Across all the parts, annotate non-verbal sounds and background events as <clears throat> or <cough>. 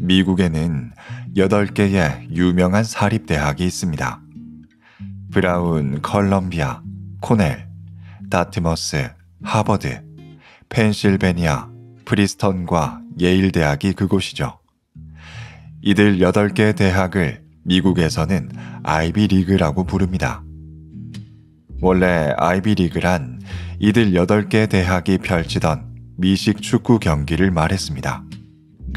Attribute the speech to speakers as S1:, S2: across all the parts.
S1: 미국에는 8개의 유명한 사립대학이 있습니다. 브라운, 컬럼비아, 코넬, 다트머스, 하버드, 펜실베니아, 프리스턴과 예일대학이 그곳이죠. 이들 8개 대학을 미국에서는 아이비리그라고 부릅니다. 원래 아이비리그란 이들 8개 대학이 펼치던 미식 축구 경기를 말했습니다.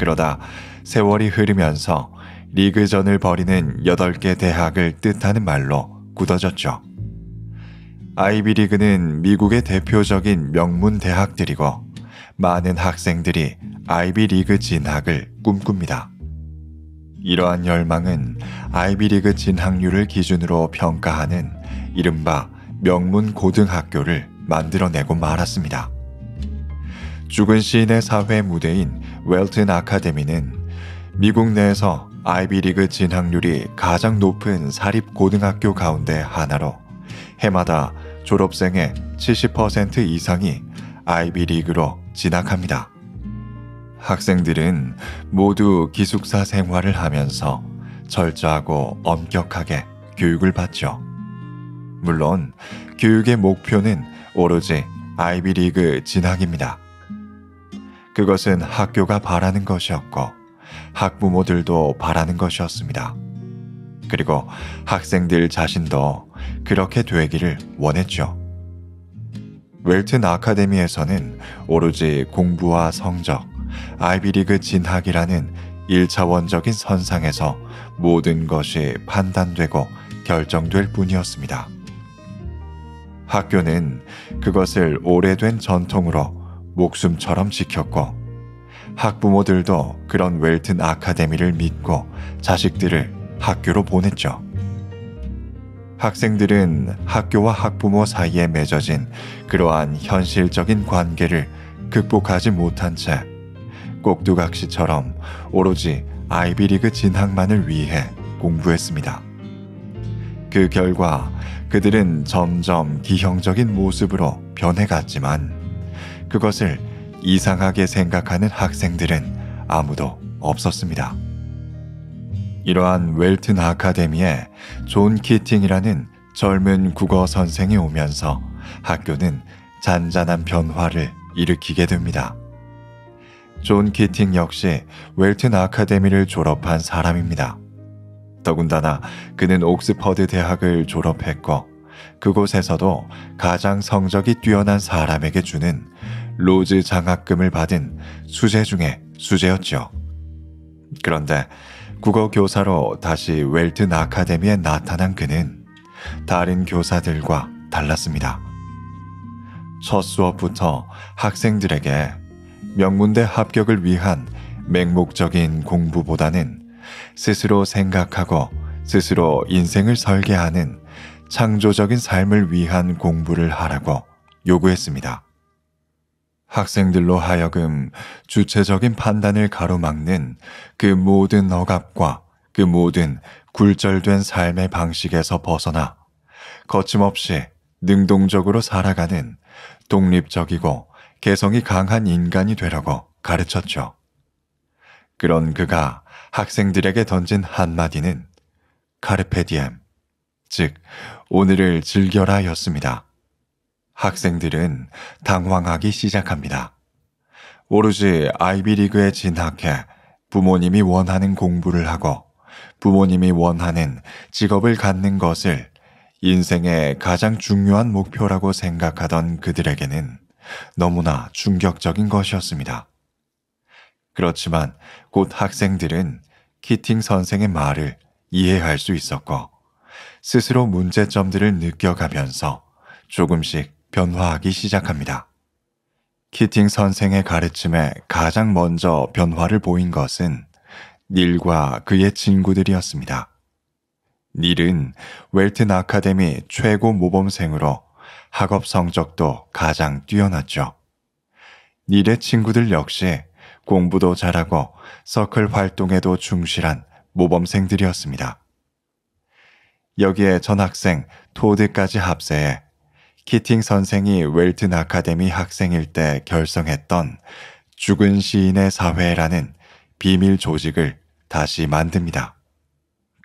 S1: 그러다 세월이 흐르면서 리그전을 벌이는 8개 대학을 뜻하는 말로 굳어졌죠. 아이비리그는 미국의 대표적인 명문 대학들이고 많은 학생들이 아이비리그 진학을 꿈꿉니다. 이러한 열망은 아이비리그 진학률을 기준으로 평가하는 이른바 명문 고등학교를 만들어내고 말았습니다. 죽은 시인의 사회 무대인 웰튼 아카데미는 미국 내에서 아이비리그 진학률이 가장 높은 사립고등학교 가운데 하나로 해마다 졸업생의 70% 이상이 아이비리그로 진학합니다. 학생들은 모두 기숙사 생활을 하면서 철저하고 엄격하게 교육을 받죠. 물론 교육의 목표는 오로지 아이비리그 진학입니다. 그것은 학교가 바라는 것이었고 학부모들도 바라는 것이었습니다. 그리고 학생들 자신도 그렇게 되기를 원했죠. 웰튼 아카데미에서는 오로지 공부와 성적, 아이비리그 진학이라는 1차원적인 선상에서 모든 것이 판단되고 결정될 뿐이었습니다. 학교는 그것을 오래된 전통으로 목숨처럼 지켰고 학부모들도 그런 웰튼 아카데미를 믿고 자식들을 학교로 보냈죠. 학생들은 학교와 학부모 사이에 맺어진 그러한 현실적인 관계를 극복하지 못한 채 꼭두각시처럼 오로지 아이비리그 진학만을 위해 공부했습니다. 그 결과 그들은 점점 기형적인 모습으로 변해갔지만 그것을 이상하게 생각하는 학생들은 아무도 없었습니다. 이러한 웰튼 아카데미에 존 키팅이라는 젊은 국어 선생이 오면서 학교는 잔잔한 변화를 일으키게 됩니다. 존 키팅 역시 웰튼 아카데미를 졸업한 사람입니다. 더군다나 그는 옥스퍼드 대학을 졸업했고 그곳에서도 가장 성적이 뛰어난 사람에게 주는 로즈 장학금을 받은 수재 중에 수재였죠. 그런데 국어 교사로 다시 웰튼 아카데미에 나타난 그는 다른 교사들과 달랐습니다. 첫 수업부터 학생들에게 명문대 합격을 위한 맹목적인 공부보다는 스스로 생각하고 스스로 인생을 설계하는 창조적인 삶을 위한 공부를 하라고 요구했습니다. 학생들로 하여금 주체적인 판단을 가로막는 그 모든 억압과 그 모든 굴절된 삶의 방식에서 벗어나 거침없이 능동적으로 살아가는 독립적이고 개성이 강한 인간이 되려고 가르쳤죠. 그런 그가 학생들에게 던진 한마디는 카르페디엠, 즉, 오늘을 즐겨라 였습니다. 학생들은 당황하기 시작합니다. 오로지 아이비리그에 진학해 부모님이 원하는 공부를 하고 부모님이 원하는 직업을 갖는 것을 인생의 가장 중요한 목표라고 생각하던 그들에게는 너무나 충격적인 것이었습니다. 그렇지만 곧 학생들은 키팅 선생의 말을 이해할 수 있었고 스스로 문제점들을 느껴가면서 조금씩 변화하기 시작합니다. 키팅 선생의 가르침에 가장 먼저 변화를 보인 것은 닐과 그의 친구들이었습니다. 닐은 웰튼 아카데미 최고 모범생으로 학업 성적도 가장 뛰어났죠. 닐의 친구들 역시 공부도 잘하고 서클 활동에도 충실한 모범생들이었습니다. 여기에 전 학생 토드까지 합세해 키팅 선생이 웰튼 아카데미 학생일 때 결성했던 죽은 시인의 사회라는 비밀 조직을 다시 만듭니다.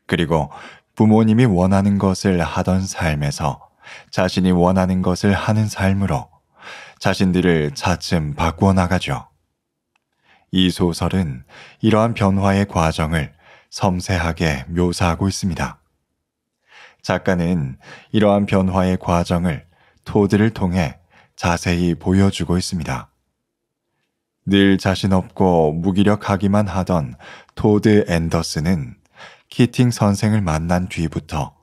S1: 그리고 부모님이 원하는 것을 하던 삶에서 자신이 원하는 것을 하는 삶으로 자신들을 차츰 바꾸어 나가죠. 이 소설은 이러한 변화의 과정을 섬세하게 묘사하고 있습니다. 작가는 이러한 변화의 과정을 토드를 통해 자세히 보여주고 있습니다. 늘 자신 없고 무기력하기만 하던 토드 앤더스는 키팅 선생을 만난 뒤부터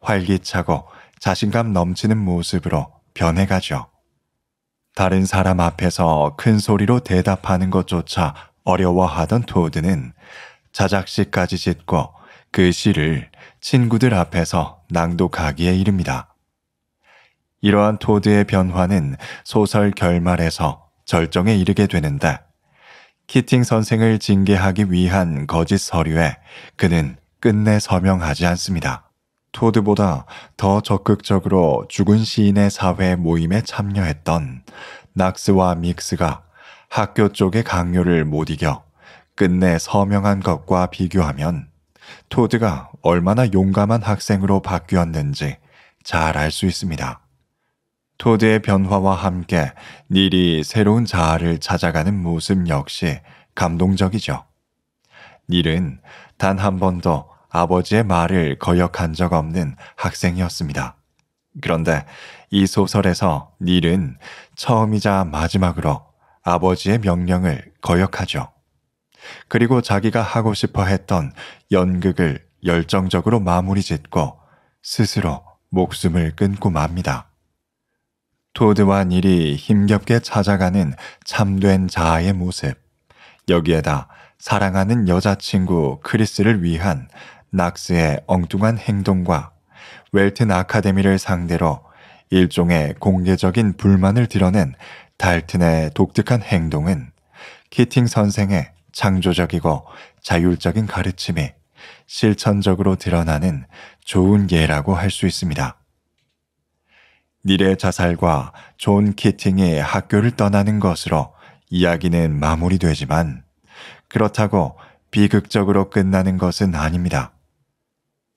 S1: 활기차고 자신감 넘치는 모습으로 변해가죠. 다른 사람 앞에서 큰 소리로 대답하는 것조차 어려워하던 토드는 자작시까지 짓고 그 시를 친구들 앞에서 낭독하기에 이릅니다. 이러한 토드의 변화는 소설 결말에서 절정에 이르게 되는데 키팅 선생을 징계하기 위한 거짓 서류에 그는 끝내 서명하지 않습니다. 토드보다 더 적극적으로 죽은 시인의 사회 모임에 참여했던 낙스와 믹스가 학교 쪽의 강요를 못 이겨 끝내 서명한 것과 비교하면 토드가 얼마나 용감한 학생으로 바뀌었는지 잘 알 수 있습니다. 토대의 변화와 함께 닐이 새로운 자아를 찾아가는 모습 역시 감동적이죠. 닐은 단 한 번도 아버지의 말을 거역한 적 없는 학생이었습니다. 그런데 이 소설에서 닐은 처음이자 마지막으로 아버지의 명령을 거역하죠. 그리고 자기가 하고 싶어 했던 연극을 열정적으로 마무리 짓고 스스로 목숨을 끊고 맙니다. 토드와 일이 힘겹게 찾아가는 참된 자아의 모습. 여기에다 사랑하는 여자친구 크리스를 위한 낙스의 엉뚱한 행동과 웰튼 아카데미를 상대로 일종의 공개적인 불만을 드러낸 달튼의 독특한 행동은 키팅 선생의 창조적이고 자율적인 가르침이 실천적으로 드러나는 좋은 예라고 할 수 있습니다. 닐의 자살과 존 키팅이 학교를 떠나는 것으로 이야기는 마무리되지만 그렇다고 비극적으로 끝나는 것은 아닙니다.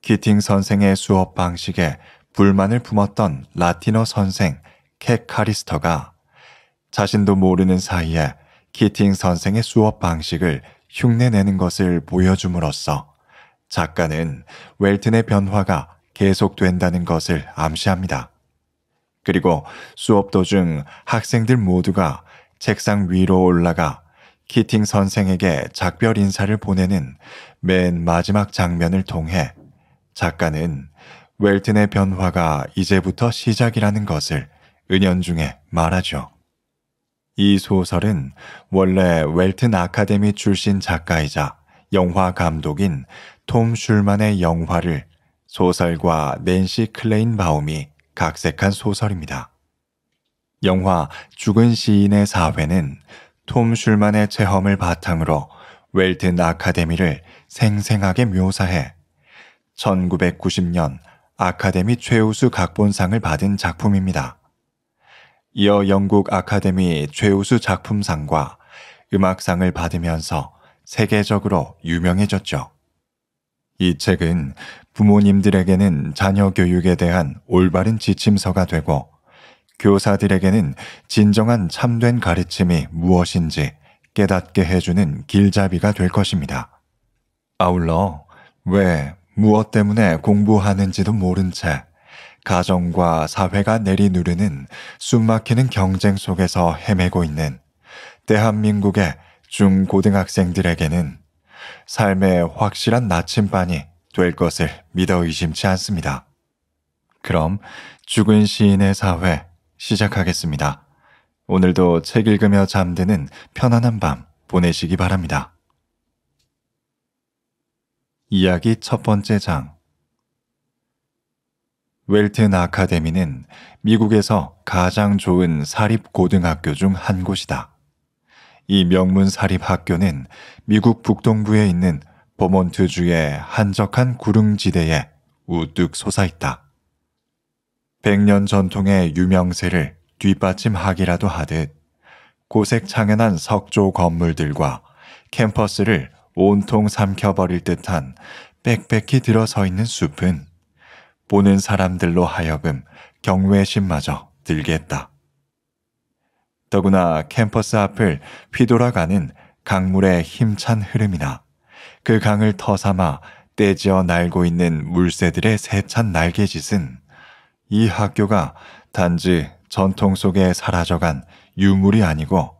S1: 키팅 선생의 수업 방식에 불만을 품었던 라틴어 선생 케카리스터가 자신도 모르는 사이에 키팅 선생의 수업 방식을 흉내내는 것을 보여줌으로써 작가는 웰튼의 변화가 계속된다는 것을 암시합니다. 그리고 수업 도중 학생들 모두가 책상 위로 올라가 키팅 선생에게 작별 인사를 보내는 맨 마지막 장면을 통해 작가는 웰튼의 변화가 이제부터 시작이라는 것을 은연중에 말하죠. 이 소설은 원래 웰튼 아카데미 출신 작가이자 영화 감독인 톰 슐만의 영화를 소설과 낸시 클레인 바움이 각색한 소설입니다. 영화 죽은 시인의 사회는 톰 슐만의 체험을 바탕으로 웰튼 아카데미를 생생하게 묘사해 1990년 아카데미 최우수 각본상을 받은 작품입니다. 이어 영국 아카데미 최우수 작품상과 음악상을 받으면서 세계적으로 유명해졌죠. 이 책은 부모님들에게는 자녀 교육에 대한 올바른 지침서가 되고 교사들에게는 진정한 참된 가르침이 무엇인지 깨닫게 해주는 길잡이가 될 것입니다. 아울러 왜 무엇 때문에 공부하는지도 모른 채 가정과 사회가 내리누르는 숨막히는 경쟁 속에서 헤매고 있는 대한민국의 중고등학생들에게는 삶의 확실한 나침반이 될 것을 믿어 의심치 않습니다. 그럼 죽은 시인의 사회 시작하겠습니다. 오늘도 책 읽으며 잠드는 편안한 밤 보내시기 바랍니다. 이야기 첫 번째 장 웰튼 아카데미는 미국에서 가장 좋은 사립고등학교 중 한 곳이다. 이 명문 사립학교는 미국 북동부에 있는 보몬트주의 한적한 구릉지대에 우뚝 솟아있다. 백년 전통의 유명세를 뒷받침하기라도 하듯 고색창연한 석조 건물들과 캠퍼스를 온통 삼켜버릴 듯한 빽빽히 들어서 있는 숲은 보는 사람들로 하여금 경외심마저 들겠다 더구나 캠퍼스 앞을 휘돌아가는 강물의 힘찬 흐름이나 그 강을 터 삼아 떼지어 날고 있는 물새들의 세찬 날개짓은 이 학교가 단지 전통 속에 사라져간 유물이 아니고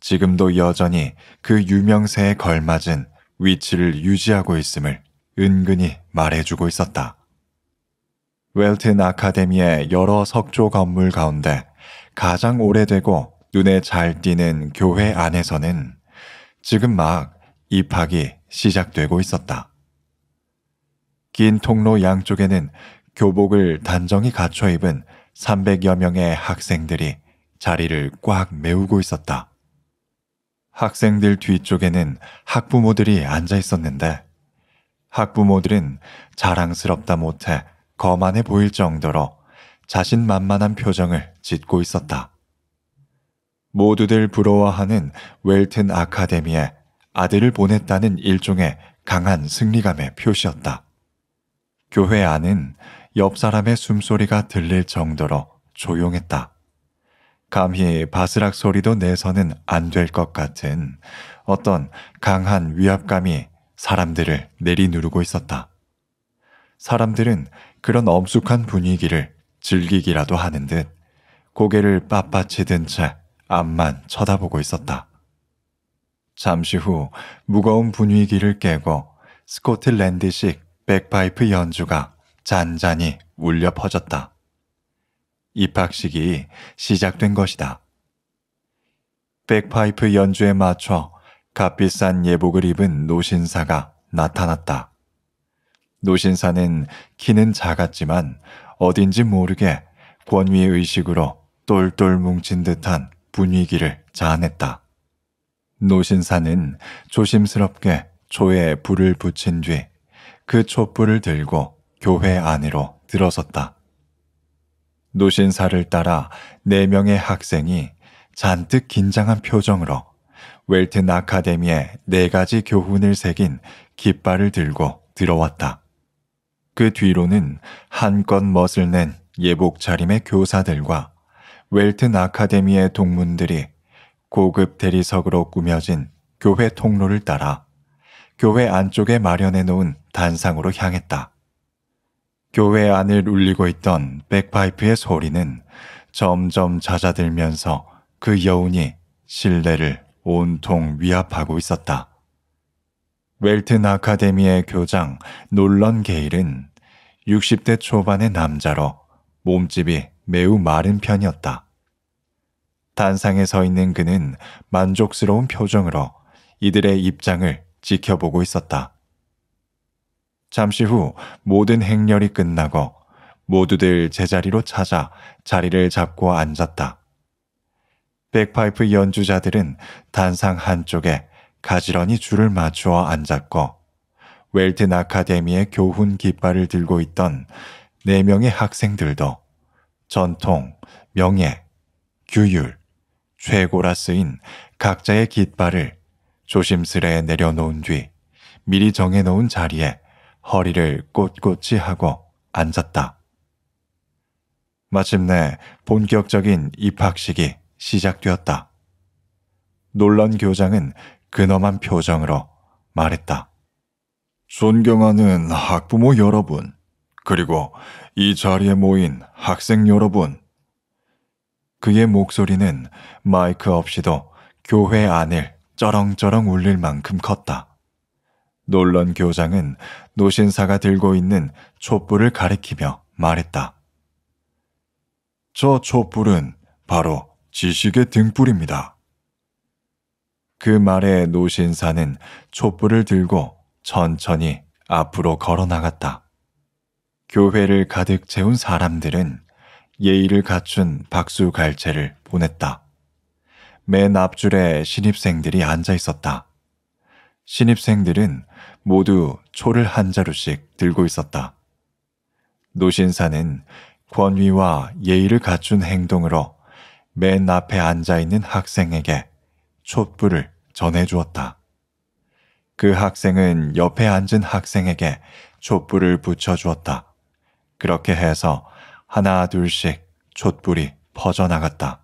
S1: 지금도 여전히 그 유명세에 걸맞은 위치를 유지하고 있음을 은근히 말해주고 있었다. 웰튼 아카데미의 여러 석조 건물 가운데 가장 오래되고 눈에 잘 띄는 교회 안에서는 지금 막 입학이 시작되고 있었다. 긴 통로 양쪽에는 교복을 단정히 갖춰 입은 300여 명의 학생들이 자리를 꽉 메우고 있었다. 학생들 뒤쪽에는 학부모들이 앉아 있었는데 학부모들은 자랑스럽다 못해 거만해 보일 정도로 자신만만한 표정을 짓고 있었다. 모두들 부러워하는 웰튼 아카데미에 아들을 보냈다는 일종의 강한 승리감의 표시였다. 교회 안은 옆 사람의 숨소리가 들릴 정도로 조용했다. 감히 바스락 소리도 내서는 안 될 것 같은 어떤 강한 위압감이 사람들을 내리누르고 있었다. 사람들은 그런 엄숙한 분위기를 즐기기라도 하는 듯 고개를 빳빳이 든 채 앞만 쳐다보고 있었다. 잠시 후 무거운 분위기를 깨고 스코틀랜드식 백파이프 연주가 잔잔히 울려 퍼졌다. 입학식이 시작된 것이다. 백파이프 연주에 맞춰 값비싼 예복을 입은 노신사가 나타났다. 노신사는 키는 작았지만 어딘지 모르게 권위의식으로 똘똘 뭉친 듯한 분위기를 자아냈다. 노신사는 조심스럽게 초에 불을 붙인 뒤 그 촛불을 들고 교회 안으로 들어섰다. 노신사를 따라 네 명의 학생이 잔뜩 긴장한 표정으로 웰튼 아카데미의 네 가지 교훈을 새긴 깃발을 들고 들어왔다. 그 뒤로는 한껏 멋을 낸 예복 차림의 교사들과 웰튼 아카데미의 동문들이 고급 대리석으로 꾸며진 교회 통로를 따라 교회 안쪽에 마련해 놓은 단상으로 향했다. 교회 안을 울리고 있던 백파이프의 소리는 점점 잦아들면서 그 여운이 실내를 온통 위압하고 있었다. 웰튼 아카데미의 교장 놀런 게일은 60대 초반의 남자로 몸집이 매우 마른 편이었다. 단상에 서 있는 그는 만족스러운 표정으로 이들의 입장을 지켜보고 있었다. 잠시 후 모든 행렬이 끝나고 모두들 제자리로 찾아 자리를 잡고 앉았다. 백파이프 연주자들은 단상 한쪽에 가지런히 줄을 맞추어 앉았고 웰튼 아카데미의 교훈 깃발을 들고 있던 네 명의 학생들도 전통, 명예, 규율, 최고라 쓰인 각자의 깃발을 조심스레 내려놓은 뒤 미리 정해놓은 자리에 허리를 꼿꼿이 하고 앉았다. 마침내 본격적인 입학식이 시작되었다. 놀란 교장은 근엄한 표정으로 말했다. 존경하는 학부모 여러분, 그리고 이 자리에 모인 학생 여러분, 그의 목소리는 마이크 없이도 교회 안을 쩌렁쩌렁 울릴 만큼 컸다. 놀런 교장은 노신사가 들고 있는 촛불을 가리키며 말했다. 저 촛불은 바로 지식의 등불입니다. 그 말에 노신사는 촛불을 들고 천천히 앞으로 걸어 나갔다. 교회를 가득 채운 사람들은 예의를 갖춘 박수 갈채를 보냈다. 맨 앞줄에 신입생들이 앉아 있었다. 신입생들은 모두 초를 한 자루씩 들고 있었다. 노신사는 권위와 예의를 갖춘 행동으로 맨 앞에 앉아 있는 학생에게 촛불을 전해 주었다. 그 학생은 옆에 앉은 학생에게 촛불을 붙여 주었다. 그렇게 해서 하나 둘씩 촛불이 퍼져나갔다.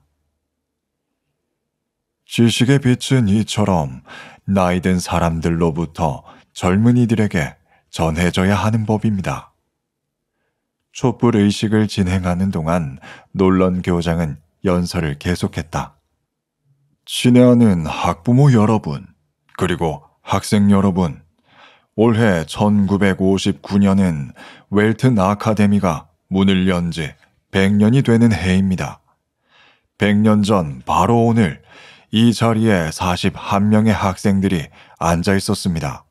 S1: 지식의 빛은 이처럼 나이든 사람들로부터 젊은이들에게 전해져야 하는 법입니다. 촛불 의식을 진행하는 동안 놀런 교장은 연설을 계속했다. 친애하는 학부모 여러분, 그리고 학생 여러분, 올해 1959년은 웰튼 아카데미가 문을 연 지 100년이 되는 해입니다. 100년 전 바로 오늘 이 자리에 41명의 학생들이 앉아 있었습니다.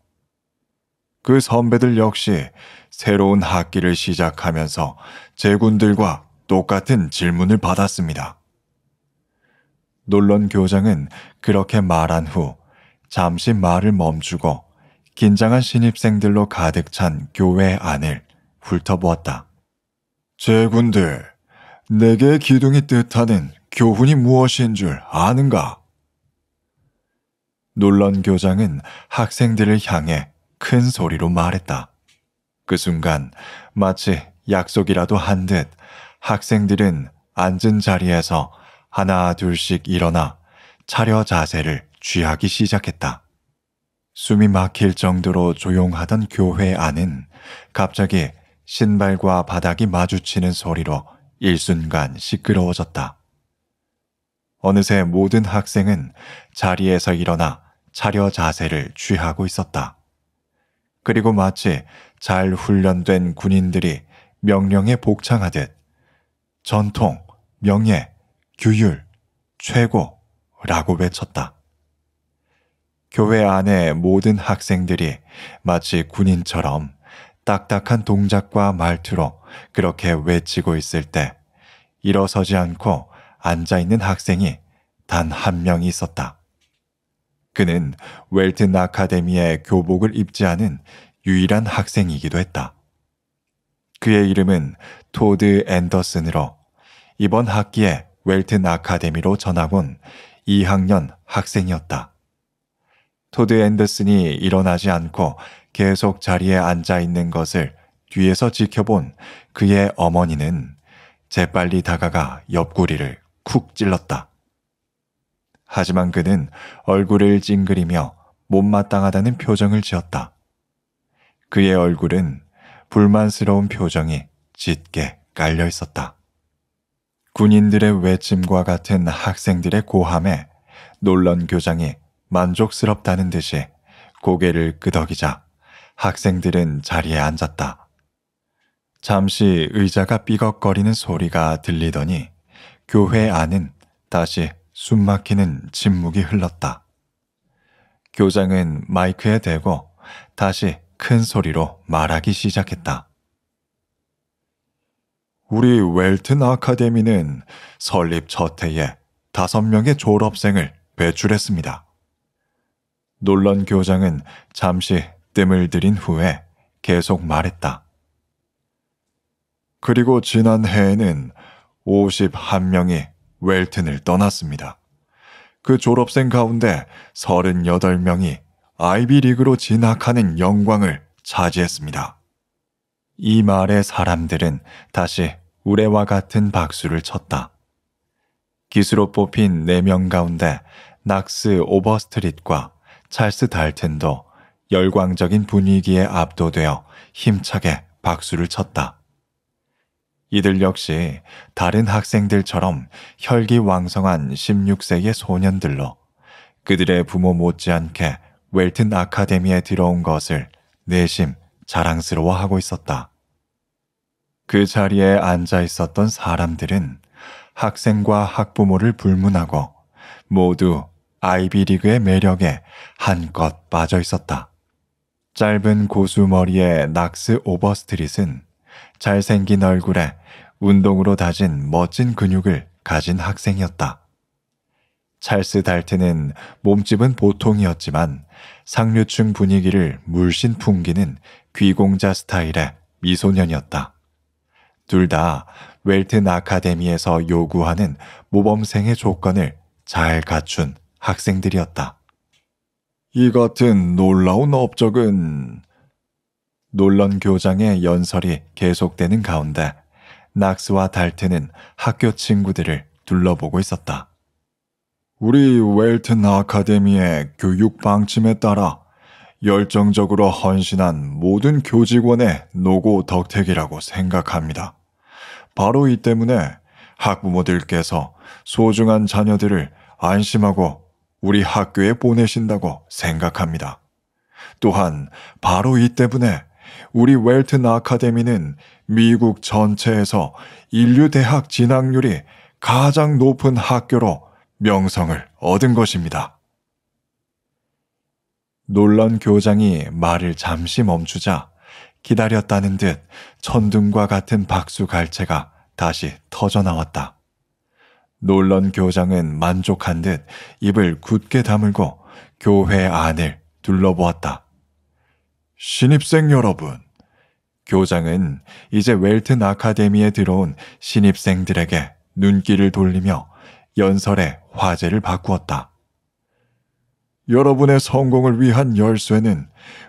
S1: 그 선배들 역시 새로운 학기를 시작하면서 제군들과 똑같은 질문을 받았습니다. 놀런 교장은 그렇게 말한 후 잠시 말을 멈추고 긴장한 신입생들로 가득 찬 교회 안을 훑어보았다. 제군들, 내게 기둥이 뜻하는 교훈이 무엇인 줄 아는가? 놀란 교장은 학생들을 향해 큰 소리로 말했다. 그 순간 마치 약속이라도 한 듯 학생들은 앉은 자리에서 하나 둘씩 일어나 차려 자세를 취하기 시작했다. 숨이 막힐 정도로 조용하던 교회 안은 갑자기 신발과 바닥이 마주치는 소리로 일순간 시끄러워졌다. 어느새 모든 학생은 자리에서 일어나 차려 자세를 취하고 있었다. 그리고 마치 잘 훈련된 군인들이 명령에 복창하듯 전통, 명예, 규율, 최고라고 외쳤다. 교회 안에 모든 학생들이 마치 군인처럼 딱딱한 동작과 말투로 그렇게 외치고 있을 때 일어서지 않고 앉아 있는 학생이 단 한 명이 있었다. 그는 웰튼 아카데미의 교복을 입지 않은 유일한 학생이기도 했다. 그의 이름은 토드 앤더슨으로 이번 학기에 웰튼 아카데미로 전학 온 2학년 학생이었다. 토드 앤더슨이 일어나지 않고 계속 자리에 앉아 있는 것을 뒤에서 지켜본 그의 어머니는 재빨리 다가가 옆구리를 쿡 찔렀다. 하지만 그는 얼굴을 찡그리며 못마땅하다는 표정을 지었다. 그의 얼굴은 불만스러운 표정이 짙게 깔려 있었다. 군인들의 외침과 같은 학생들의 고함에 놀런 교장이 만족스럽다는 듯이 고개를 끄덕이자 학생들은 자리에 앉았다. 잠시 의자가 삐걱거리는 소리가 들리더니 교회 안은 다시 숨막히는 침묵이 흘렀다. 교장은 마이크에 대고 다시 큰 소리로 말하기 시작했다. 우리 웰튼 아카데미는 설립 첫 해에 다섯 명의 졸업생을 배출했습니다. 놀란 교장은 잠시 뜸을 들인 후에 계속 말했다. 그리고 지난해에는 51명이 웰튼을 떠났습니다. 그 졸업생 가운데 38명이 아이비리그로 진학하는 영광을 차지했습니다. 이 말에 사람들은 다시 우레와 같은 박수를 쳤다. 기수로 뽑힌 4명 가운데 낙스 오버스트릿과 찰스 달튼도 열광적인 분위기에 압도되어 힘차게 박수를 쳤다. 이들 역시 다른 학생들처럼 혈기왕성한 16세기의 소년들로 그들의 부모 못지않게 웰튼 아카데미에 들어온 것을 내심 자랑스러워하고 있었다. 그 자리에 앉아 있었던 사람들은 학생과 학부모를 불문하고 모두 아이비리그의 매력에 한껏 빠져 있었다. 짧은 고수 머리의 낙스 오버스트릿은 잘생긴 얼굴에 운동으로 다진 멋진 근육을 가진 학생이었다. 찰스 달트는 몸집은 보통이었지만 상류층 분위기를 물씬 풍기는 귀공자 스타일의 미소년이었다. 둘 다 웰튼 아카데미에서 요구하는 모범생의 조건을 잘 갖춘 학생들이었다. 이 같은 놀라운 업적은 놀란 교장의 연설이 계속되는 가운데 낙스와 달트는 학교 친구들을 둘러보고 있었다. 우리 웰튼 아카데미의 교육 방침에 따라 열정적으로 헌신한 모든 교직원의 노고 덕택이라고 생각합니다. 바로 이 때문에 학부모들께서 소중한 자녀들을 안심하고 우리 학교에 보내신다고 생각합니다. 또한 바로 이 때문에 우리 웰튼 아카데미는 미국 전체에서 인류 대학 진학률이 가장 높은 학교로 명성을 얻은 것입니다. 놀란 교장이 말을 잠시 멈추자 기다렸다는 듯 천둥과 같은 박수 갈채가 다시 터져 나왔다. 놀런 교장은 만족한 듯 입을 굳게 다물고 교회 안을 둘러보았다. 신입생 여러분, 교장은 이제 웰튼 아카데미에 들어온 신입생들에게 눈길을 돌리며 연설의 화제를 바꾸었다. 여러분의 성공을 위한 열쇠는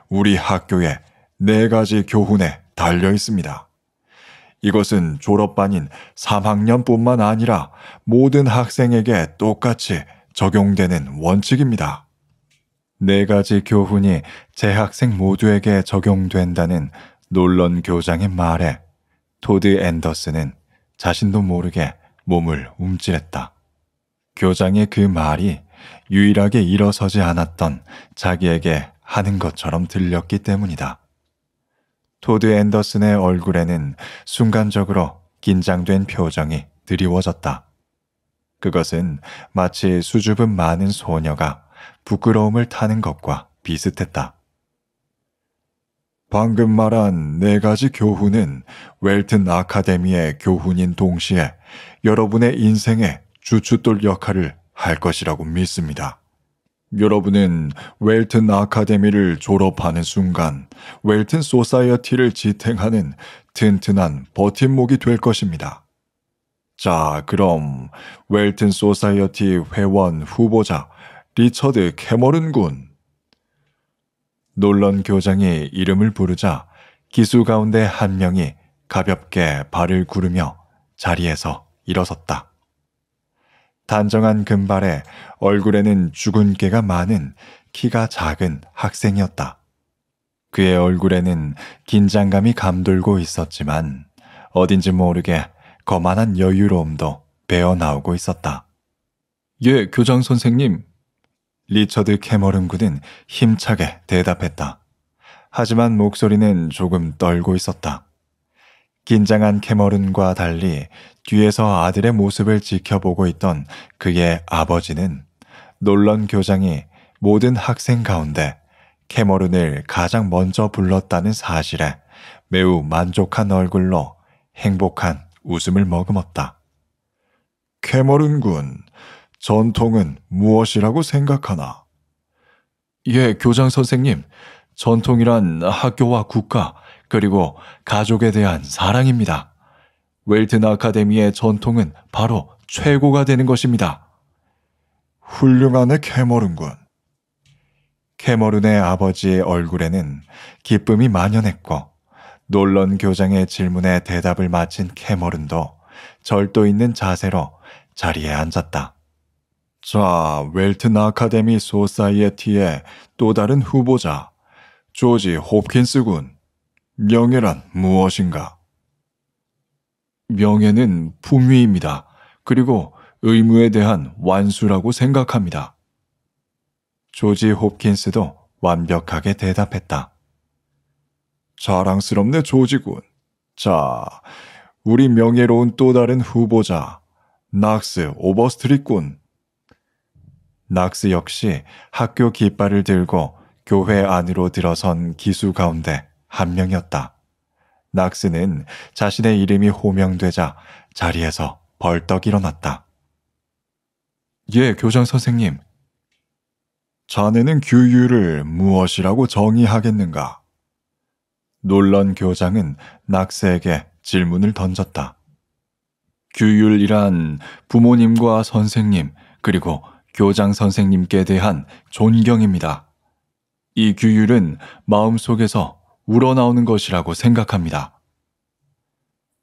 S1: 우리 학교의 네 가지 교훈에 달려 있습니다. 이것은 졸업반인 3학년뿐만 아니라 모든 학생에게 똑같이 적용되는 원칙입니다. 네 가지 교훈이 재학생 모두에게 적용된다는 놀런 교장의 말에 토드 앤더슨은 자신도 모르게 몸을 움찔했다. 교장의 그 말이 유일하게 일어서지 않았던 자기에게 하는 것처럼 들렸기 때문이다. 토드 앤더슨의 얼굴에는 순간적으로 긴장된 표정이 드리워졌다. 그것은 마치 수줍음 많은 소녀가 부끄러움을 타는 것과 비슷했다. 방금 말한 네 가지 교훈은 웰튼 아카데미의 교훈인 동시에 여러분의 인생에 주춧돌 역할을 할 것이라고 믿습니다. 여러분은 웰튼 아카데미를 졸업하는 순간 웰튼 소사이어티를 지탱하는 튼튼한 버팀목이 될 것입니다. 자, 그럼 웰튼 소사이어티 회원 후보자 리처드 캐머런 군. 놀런 교장이 이름을 부르자 기수 가운데 한 명이 가볍게 발을 구르며 자리에서 일어섰다. 단정한 금발에 얼굴에는 주근깨가 많은 키가 작은 학생이었다. 그의 얼굴에는 긴장감이 감돌고 있었지만 어딘지 모르게 거만한 여유로움도 배어나오고 있었다. 예, 교장 선생님. 리처드 캐머른 군은 힘차게 대답했다. 하지만 목소리는 조금 떨고 있었다. 긴장한 캐머른과 달리 뒤에서 아들의 모습을 지켜보고 있던 그의 아버지는 놀런 교장이 모든 학생 가운데 캐머룬을 가장 먼저 불렀다는 사실에 매우 만족한 얼굴로 행복한 웃음을 머금었다. 캐머룬 군, 전통은 무엇이라고 생각하나? 예, 교장 선생님. 전통이란 학교와 국가, 그리고 가족에 대한 사랑입니다. 웰튼 아카데미의 전통은 바로 최고가 되는 것입니다. 훌륭한네 캐머룬군. 캐머룬의 아버지의 얼굴에는 기쁨이 만연했고, 논런 교장의 질문에 대답을 마친 캐머룬도 절도 있는 자세로 자리에 앉았다. 자, 웰튼 아카데미 소사이어티의 또 다른 후보자, 조지 홉킨스군. 명예란 무엇인가? 명예는 품위입니다. 그리고 의무에 대한 완수라고 생각합니다. 조지 홉킨스도 완벽하게 대답했다. 자랑스럽네, 조지군. 자, 우리 명예로운 또 다른 후보자, 낙스 오버스트리꾼 낙스 역시 학교 깃발을 들고 교회 안으로 들어선 기수 가운데 한 명이었다. 낙스는 자신의 이름이 호명되자 자리에서 벌떡 일어났다. 예, 교장 선생님. 자네는 규율을 무엇이라고 정의하겠는가? 놀란 교장은 낙스에게 질문을 던졌다. 규율이란 부모님과 선생님, 그리고 교장 선생님께 대한 존경입니다. 이 규율은 마음속에서 우러나오는 것이라고 생각합니다.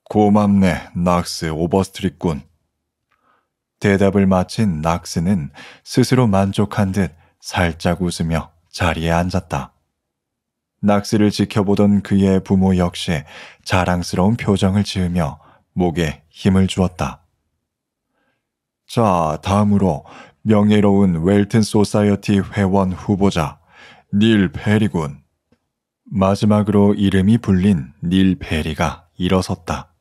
S1: 고맙네, 낙스 오버스트릿군. 대답을 마친 낙스는 스스로 만족한 듯 살짝 웃으며 자리에 앉았다. 낙스를 지켜보던 그의 부모 역시 자랑스러운 표정을 지으며 목에 힘을 주었다. 자, 다음으로 명예로운 웰튼 소사이어티 회원 후보자 닐 페리군. 마지막으로 이름이 불린 닐페리가 일어섰다.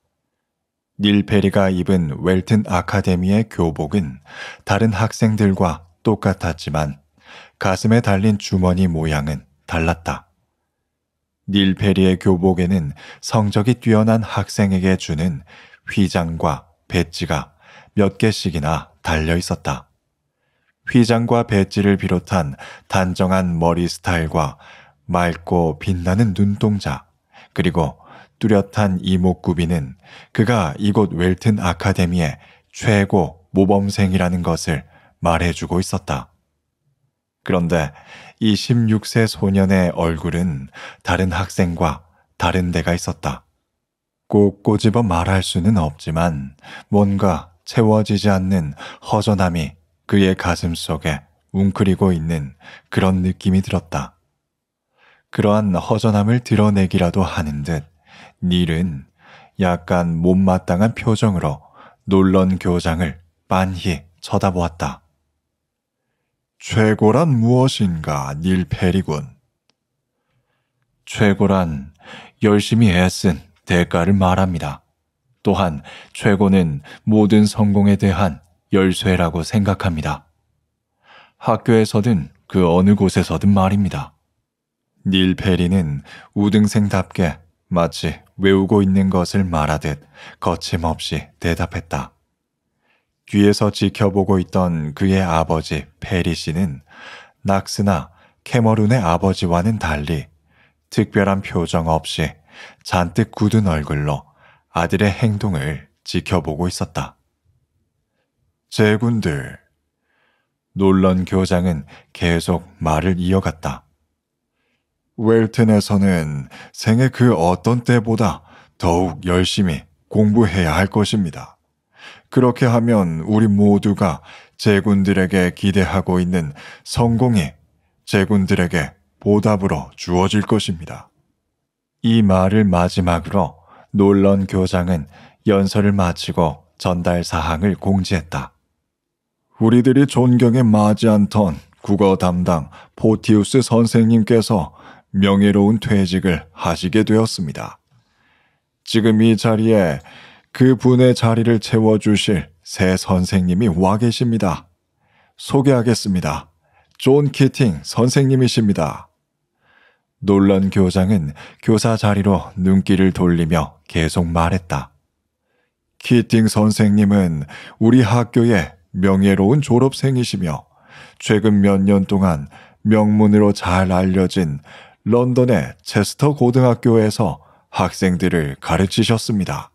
S1: 닐 베리가 입은 웰튼 아카데미의 교복은 다른 학생들과 똑같았지만 가슴에 달린 주머니 모양은 달랐다. 닐 베리의 교복에는 성적이 뛰어난 학생에게 주는 휘장과 배지가 몇 개씩이나 달려 있었다. 휘장과 배지를 비롯한 단정한 머리 스타일과 맑고 빛나는 눈동자, 그리고 뚜렷한 이목구비는 그가 이곳 웰튼 아카데미의 최고 모범생이라는 것을 말해주고 있었다. 그런데 이 16세 소년의 얼굴은 다른 학생과 다른 데가 있었다. 꼭 꼬집어 말할 수는 없지만 뭔가 채워지지 않는 허전함이 그의 가슴 속에 웅크리고 있는 그런 느낌이 들었다. 그러한 허전함을 드러내기라도 하는 듯 닐은 약간 못마땅한 표정으로 놀런 교장을 빤히 쳐다보았다. 최고란 무엇인가, 닐 페리군. 최고란 열심히 애쓴 대가를 말합니다. 또한 최고는 모든 성공에 대한 열쇠라고 생각합니다. 학교에서든 그 어느 곳에서든 말입니다. 닐페리는 우등생답게 마치 외우고 있는 것을 말하듯 거침없이 대답했다. 뒤에서 지켜보고 있던 그의 아버지 페리 씨는 낙스나 캐머룬의 아버지와는 달리 특별한 표정 없이 잔뜩 굳은 얼굴로 아들의 행동을 지켜보고 있었다. 제군들. 놀런 교장은 계속 말을 이어갔다. 웰튼에서는 생애 그 어떤 때보다 더욱 열심히 공부해야 할 것입니다. 그렇게 하면 우리 모두가 제군들에게 기대하고 있는 성공이 제군들에게 보답으로 주어질 것입니다. 이 말을 마지막으로 놀런 교장은 연설을 마치고 전달 사항을 공지했다. 우리들이 존경에 마지 않던 국어 담당 포티우스 선생님께서 명예로운 퇴직을 하시게 되었습니다. 지금 이 자리에 그 분의 자리를 채워주실 새 선생님이 와 계십니다. 소개하겠습니다. 존 키팅 선생님이십니다. 놀란 교장은 교사 자리로 눈길을 돌리며 계속 말했다. 키팅 선생님은 우리 학교의 명예로운 졸업생이시며 최근 몇 년 동안 명문으로 잘 알려진 런던의 체스터 고등학교에서 학생들을 가르치셨습니다.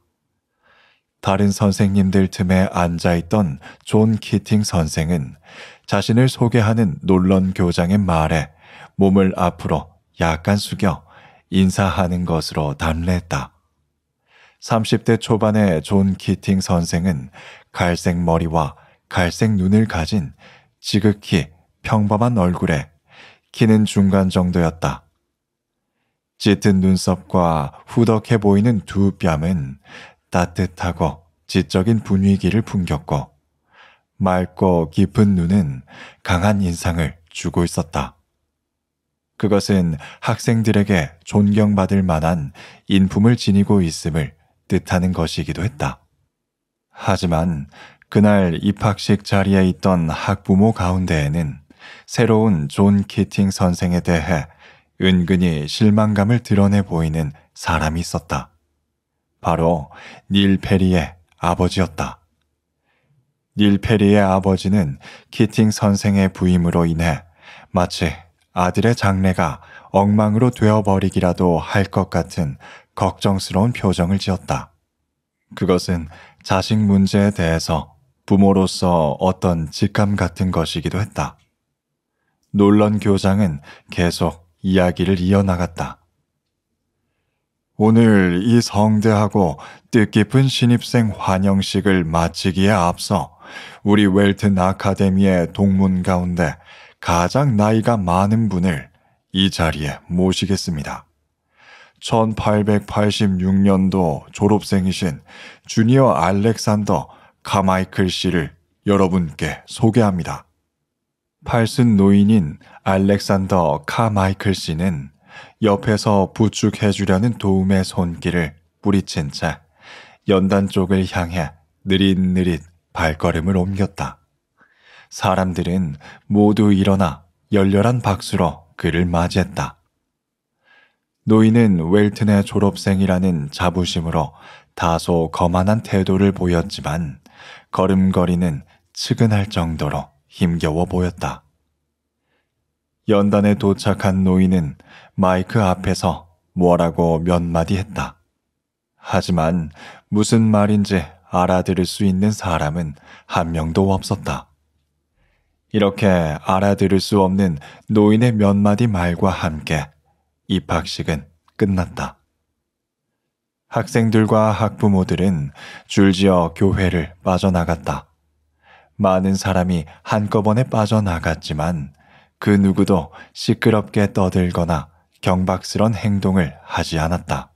S1: 다른 선생님들 틈에 앉아있던 존 키팅 선생은 자신을 소개하는 놀런 교장의 말에 몸을 앞으로 약간 숙여 인사하는 것으로 답례했다. 30대 초반의 존 키팅 선생은 갈색 머리와 갈색 눈을 가진 지극히 평범한 얼굴에 키는 중간 정도였다. 짙은 눈썹과 후덕해 보이는 두 뺨은 따뜻하고 지적인 분위기를 풍겼고 맑고 깊은 눈은 강한 인상을 주고 있었다. 그것은 학생들에게 존경받을 만한 인품을 지니고 있음을 뜻하는 것이기도 했다. 하지만 그날 입학식 자리에 있던 학부모 가운데에는 새로운 존 키팅 선생에 대해 은근히 실망감을 드러내 보이는 사람이 있었다. 바로 닐 페리의 아버지였다. 닐 페리의 아버지는 키팅 선생의 부임으로 인해 마치 아들의 장래가 엉망으로 되어버리기라도 할 것 같은 걱정스러운 표정을 지었다. 그것은 자식 문제에 대해서 부모로서 어떤 직감 같은 것이기도 했다. 논런 교장은 계속 이야기를 이어나갔다. 오늘 이 성대하고 뜻깊은 신입생 환영식을 마치기에 앞서 우리 웰튼 아카데미의 동문 가운데 가장 나이가 많은 분을 이 자리에 모시겠습니다. 1886년도 졸업생이신 주니어 알렉산더 카마이클 씨를 여러분께 소개합니다. 팔순 노인인 알렉산더 카마이클 씨는 옆에서 부축해 주려는 도움의 손길을 뿌리친 채 연단 쪽을 향해 느릿느릿 발걸음을 옮겼다. 사람들은 모두 일어나 열렬한 박수로 그를 맞이했다. 노인은 웰튼의 졸업생이라는 자부심으로 다소 거만한 태도를 보였지만 걸음거리는 측은할 정도로 힘겨워 보였다. 연단에 도착한 노인은 마이크 앞에서 뭐라고 몇 마디 했다. 하지만 무슨 말인지 알아들을 수 있는 사람은 한 명도 없었다. 이렇게 알아들을 수 없는 노인의 몇 마디 말과 함께 입학식은 끝났다. 학생들과 학부모들은 줄지어 교회를 빠져나갔다. 많은 사람이 한꺼번에 빠져나갔지만 그 누구도 시끄럽게 떠들거나 경박스런 행동을 하지 않았다.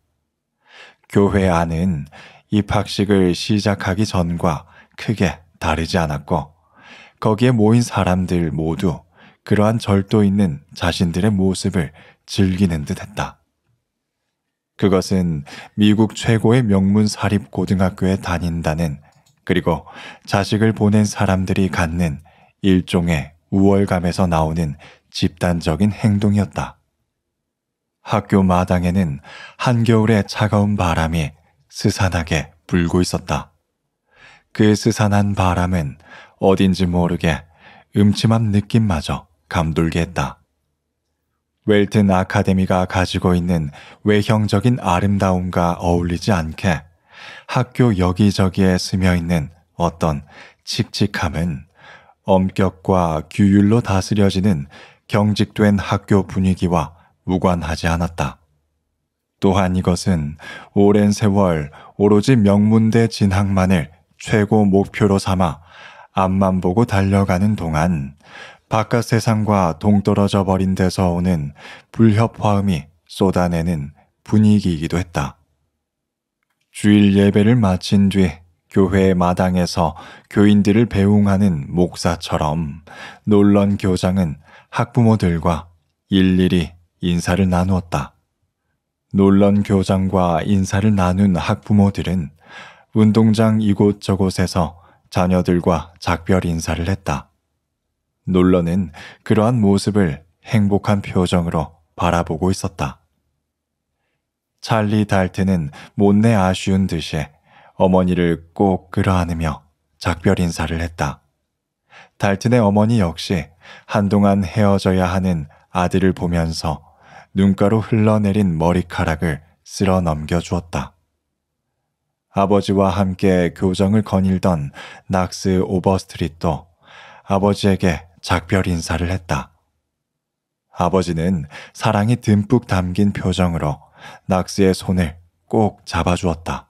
S1: 교회 안은 입학식을 시작하기 전과 크게 다르지 않았고 거기에 모인 사람들 모두 그러한 절도 있는 자신들의 모습을 즐기는 듯 했다. 그것은 미국 최고의 명문 사립 고등학교에 다닌다는 그리고 자식을 보낸 사람들이 갖는 일종의 우월감에서 나오는 집단적인 행동이었다. 학교 마당에는 한겨울의 차가운 바람이 스산하게 불고 있었다. 그 스산한 바람은 어딘지 모르게 음침한 느낌마저 감돌게 했다. 웰튼 아카데미가 가지고 있는 외형적인 아름다움과 어울리지 않게 학교 여기저기에 스며 있는 어떤 칙칙함은 엄격과 규율로 다스려지는 경직된 학교 분위기와 무관하지 않았다. 또한 이것은 오랜 세월 오로지 명문대 진학만을 최고 목표로 삼아 앞만 보고 달려가는 동안 바깥 세상과 동떨어져 버린 데서 오는 불협화음이 쏟아내는 분위기이기도 했다. 주일 예배를 마친 뒤 교회 마당에서 교인들을 배웅하는 목사처럼 놀런 교장은 학부모들과 일일이 인사를 나누었다. 놀런 교장과 인사를 나눈 학부모들은 운동장 이곳저곳에서 자녀들과 작별 인사를 했다. 놀런은 그러한 모습을 행복한 표정으로 바라보고 있었다. 찰리 달트는 못내 아쉬운 듯이 어머니를 꼭 끌어안으며 작별 인사를 했다. 달튼의 어머니 역시 한동안 헤어져야 하는 아들을 보면서 눈가로 흘러내린 머리카락을 쓸어 넘겨주었다. 아버지와 함께 교정을 거닐던 낙스 오버스트릿도 아버지에게 작별 인사를 했다. 아버지는 사랑이 듬뿍 담긴 표정으로 낙스의 손을 꼭 잡아주었다.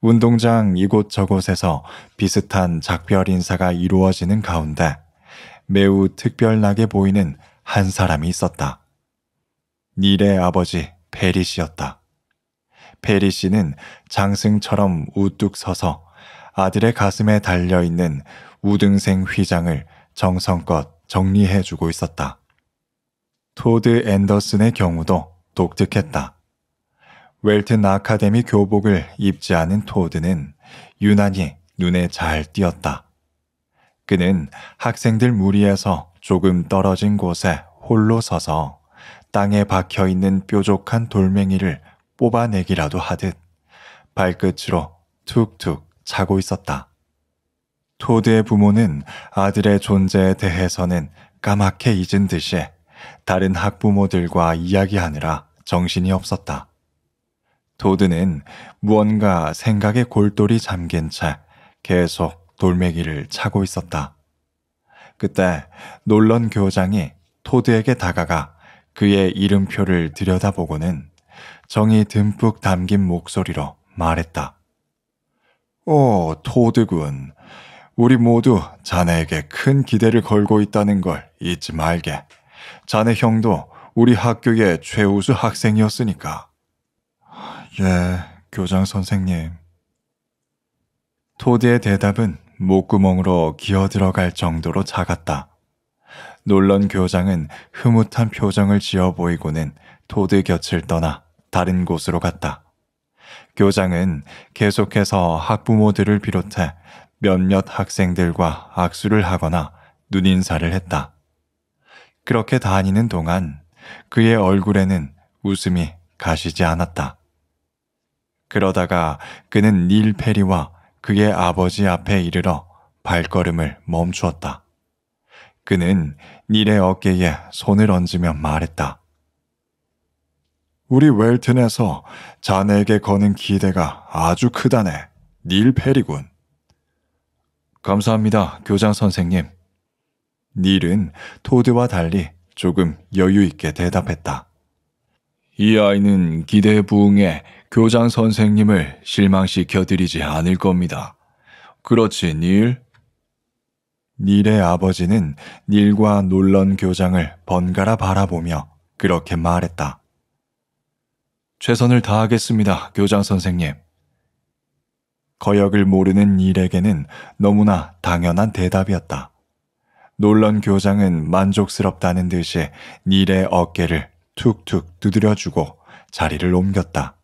S1: 운동장 이곳저곳에서 비슷한 작별 인사가 이루어지는 가운데 매우 특별나게 보이는 한 사람이 있었다. 닐의 아버지 베리 씨였다. 베리 씨는 장승처럼 우뚝 서서 아들의 가슴에 달려있는 우등생 휘장을 정성껏 정리해주고 있었다. 토드 앤더슨의 경우도 독특했다. 웰튼 아카데미 교복을 입지 않은 토드는 유난히 눈에 잘 띄었다. 그는 학생들 무리에서 조금 떨어진 곳에 홀로 서서 땅에 박혀 있는 뾰족한 돌멩이를 뽑아내기라도 하듯 발끝으로 툭툭 차고 있었다. 토드의 부모는 아들의 존재에 대해서는 까맣게 잊은 듯이 다른 학부모들과 이야기하느라 정신이 없었다. 도드는 무언가 생각에 골똘히 잠긴 채 계속 돌멩이를 차고 있었다. 그때 놀런 교장이 토드에게 다가가 그의 이름표를 들여다보고는 정이 듬뿍 담긴 목소리로 말했다. 오, 어, 토드군. 우리 모두 자네에게 큰 기대를 걸고 있다는 걸 잊지 말게. 자네 형도 우리 학교의 최우수 학생이었으니까. 예, 교장 선생님. 토디의 대답은 목구멍으로 기어 들어갈 정도로 작았다. 놀란 교장은 흐뭇한 표정을 지어 보이고는 토드 곁을 떠나 다른 곳으로 갔다. 교장은 계속해서 학부모들을 비롯해 몇몇 학생들과 악수를 하거나 눈인사를 했다. 그렇게 다니는 동안 그의 얼굴에는 웃음이 가시지 않았다. 그러다가 그는 닐 페리와 그의 아버지 앞에 이르러 발걸음을 멈추었다. 그는 닐의 어깨에 손을 얹으며 말했다. 우리 웰튼에서 자네에게 거는 기대가 아주 크다네. 닐 페리군. 감사합니다, 교장 선생님. 닐은 토드와 달리 조금 여유 있게 대답했다. 이 아이는 기대부응에 교장 선생님을 실망시켜드리지 않을 겁니다. 그렇지, 닐? 닐의 아버지는 닐과 놀런 교장을 번갈아 바라보며 그렇게 말했다. 최선을 다하겠습니다, 교장 선생님. 거역을 모르는 닐에게는 너무나 당연한 대답이었다. 놀런 교장은 만족스럽다는 듯이 닐의 어깨를 툭툭 두드려주고 자리를 옮겼다.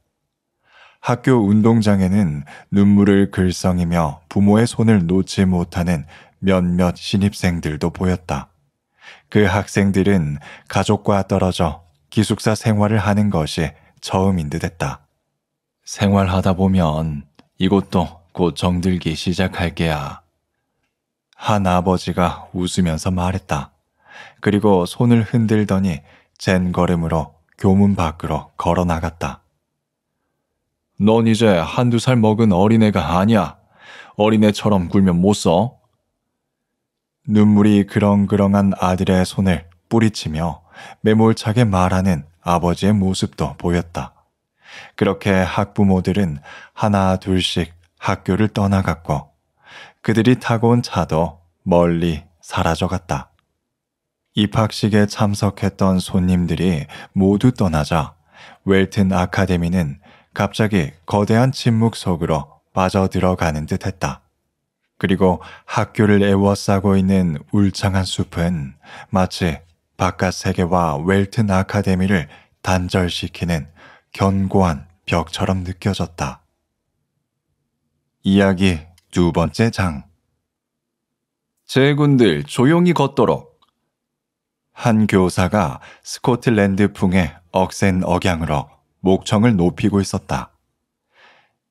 S1: 학교 운동장에는 눈물을 글썽이며 부모의 손을 놓지 못하는 몇몇 신입생들도 보였다. 그 학생들은 가족과 떨어져 기숙사 생활을 하는 것이 처음인 듯 했다. 생활하다 보면 이것도 곧 정들기 시작할 게야. 한 아버지가 웃으면서 말했다. 그리고 손을 흔들더니 젠 걸음으로 교문 밖으로 걸어 나갔다. 넌 이제 한두 살 먹은 어린애가 아니야. 어린애처럼 굴면 못 써. 눈물이 그렁그렁한 아들의 손을 뿌리치며 매몰차게 말하는 아버지의 모습도 보였다. 그렇게 학부모들은 하나 둘씩 학교를 떠나갔고 그들이 타고 온 차도 멀리 사라져갔다. 입학식에 참석했던 손님들이 모두 떠나자 웰튼 아카데미는 갑자기 거대한 침묵 속으로 빠져들어가는 듯 했다. 그리고 학교를 에워싸고 있는 울창한 숲은 마치 바깥 세계와 웰튼 아카데미를 단절시키는 견고한 벽처럼 느껴졌다. 이야기 두 번째 장. 제군들 조용히 걷도록. 한 교사가 스코틀랜드 풍의 억센 억양으로 목청을 높이고 있었다.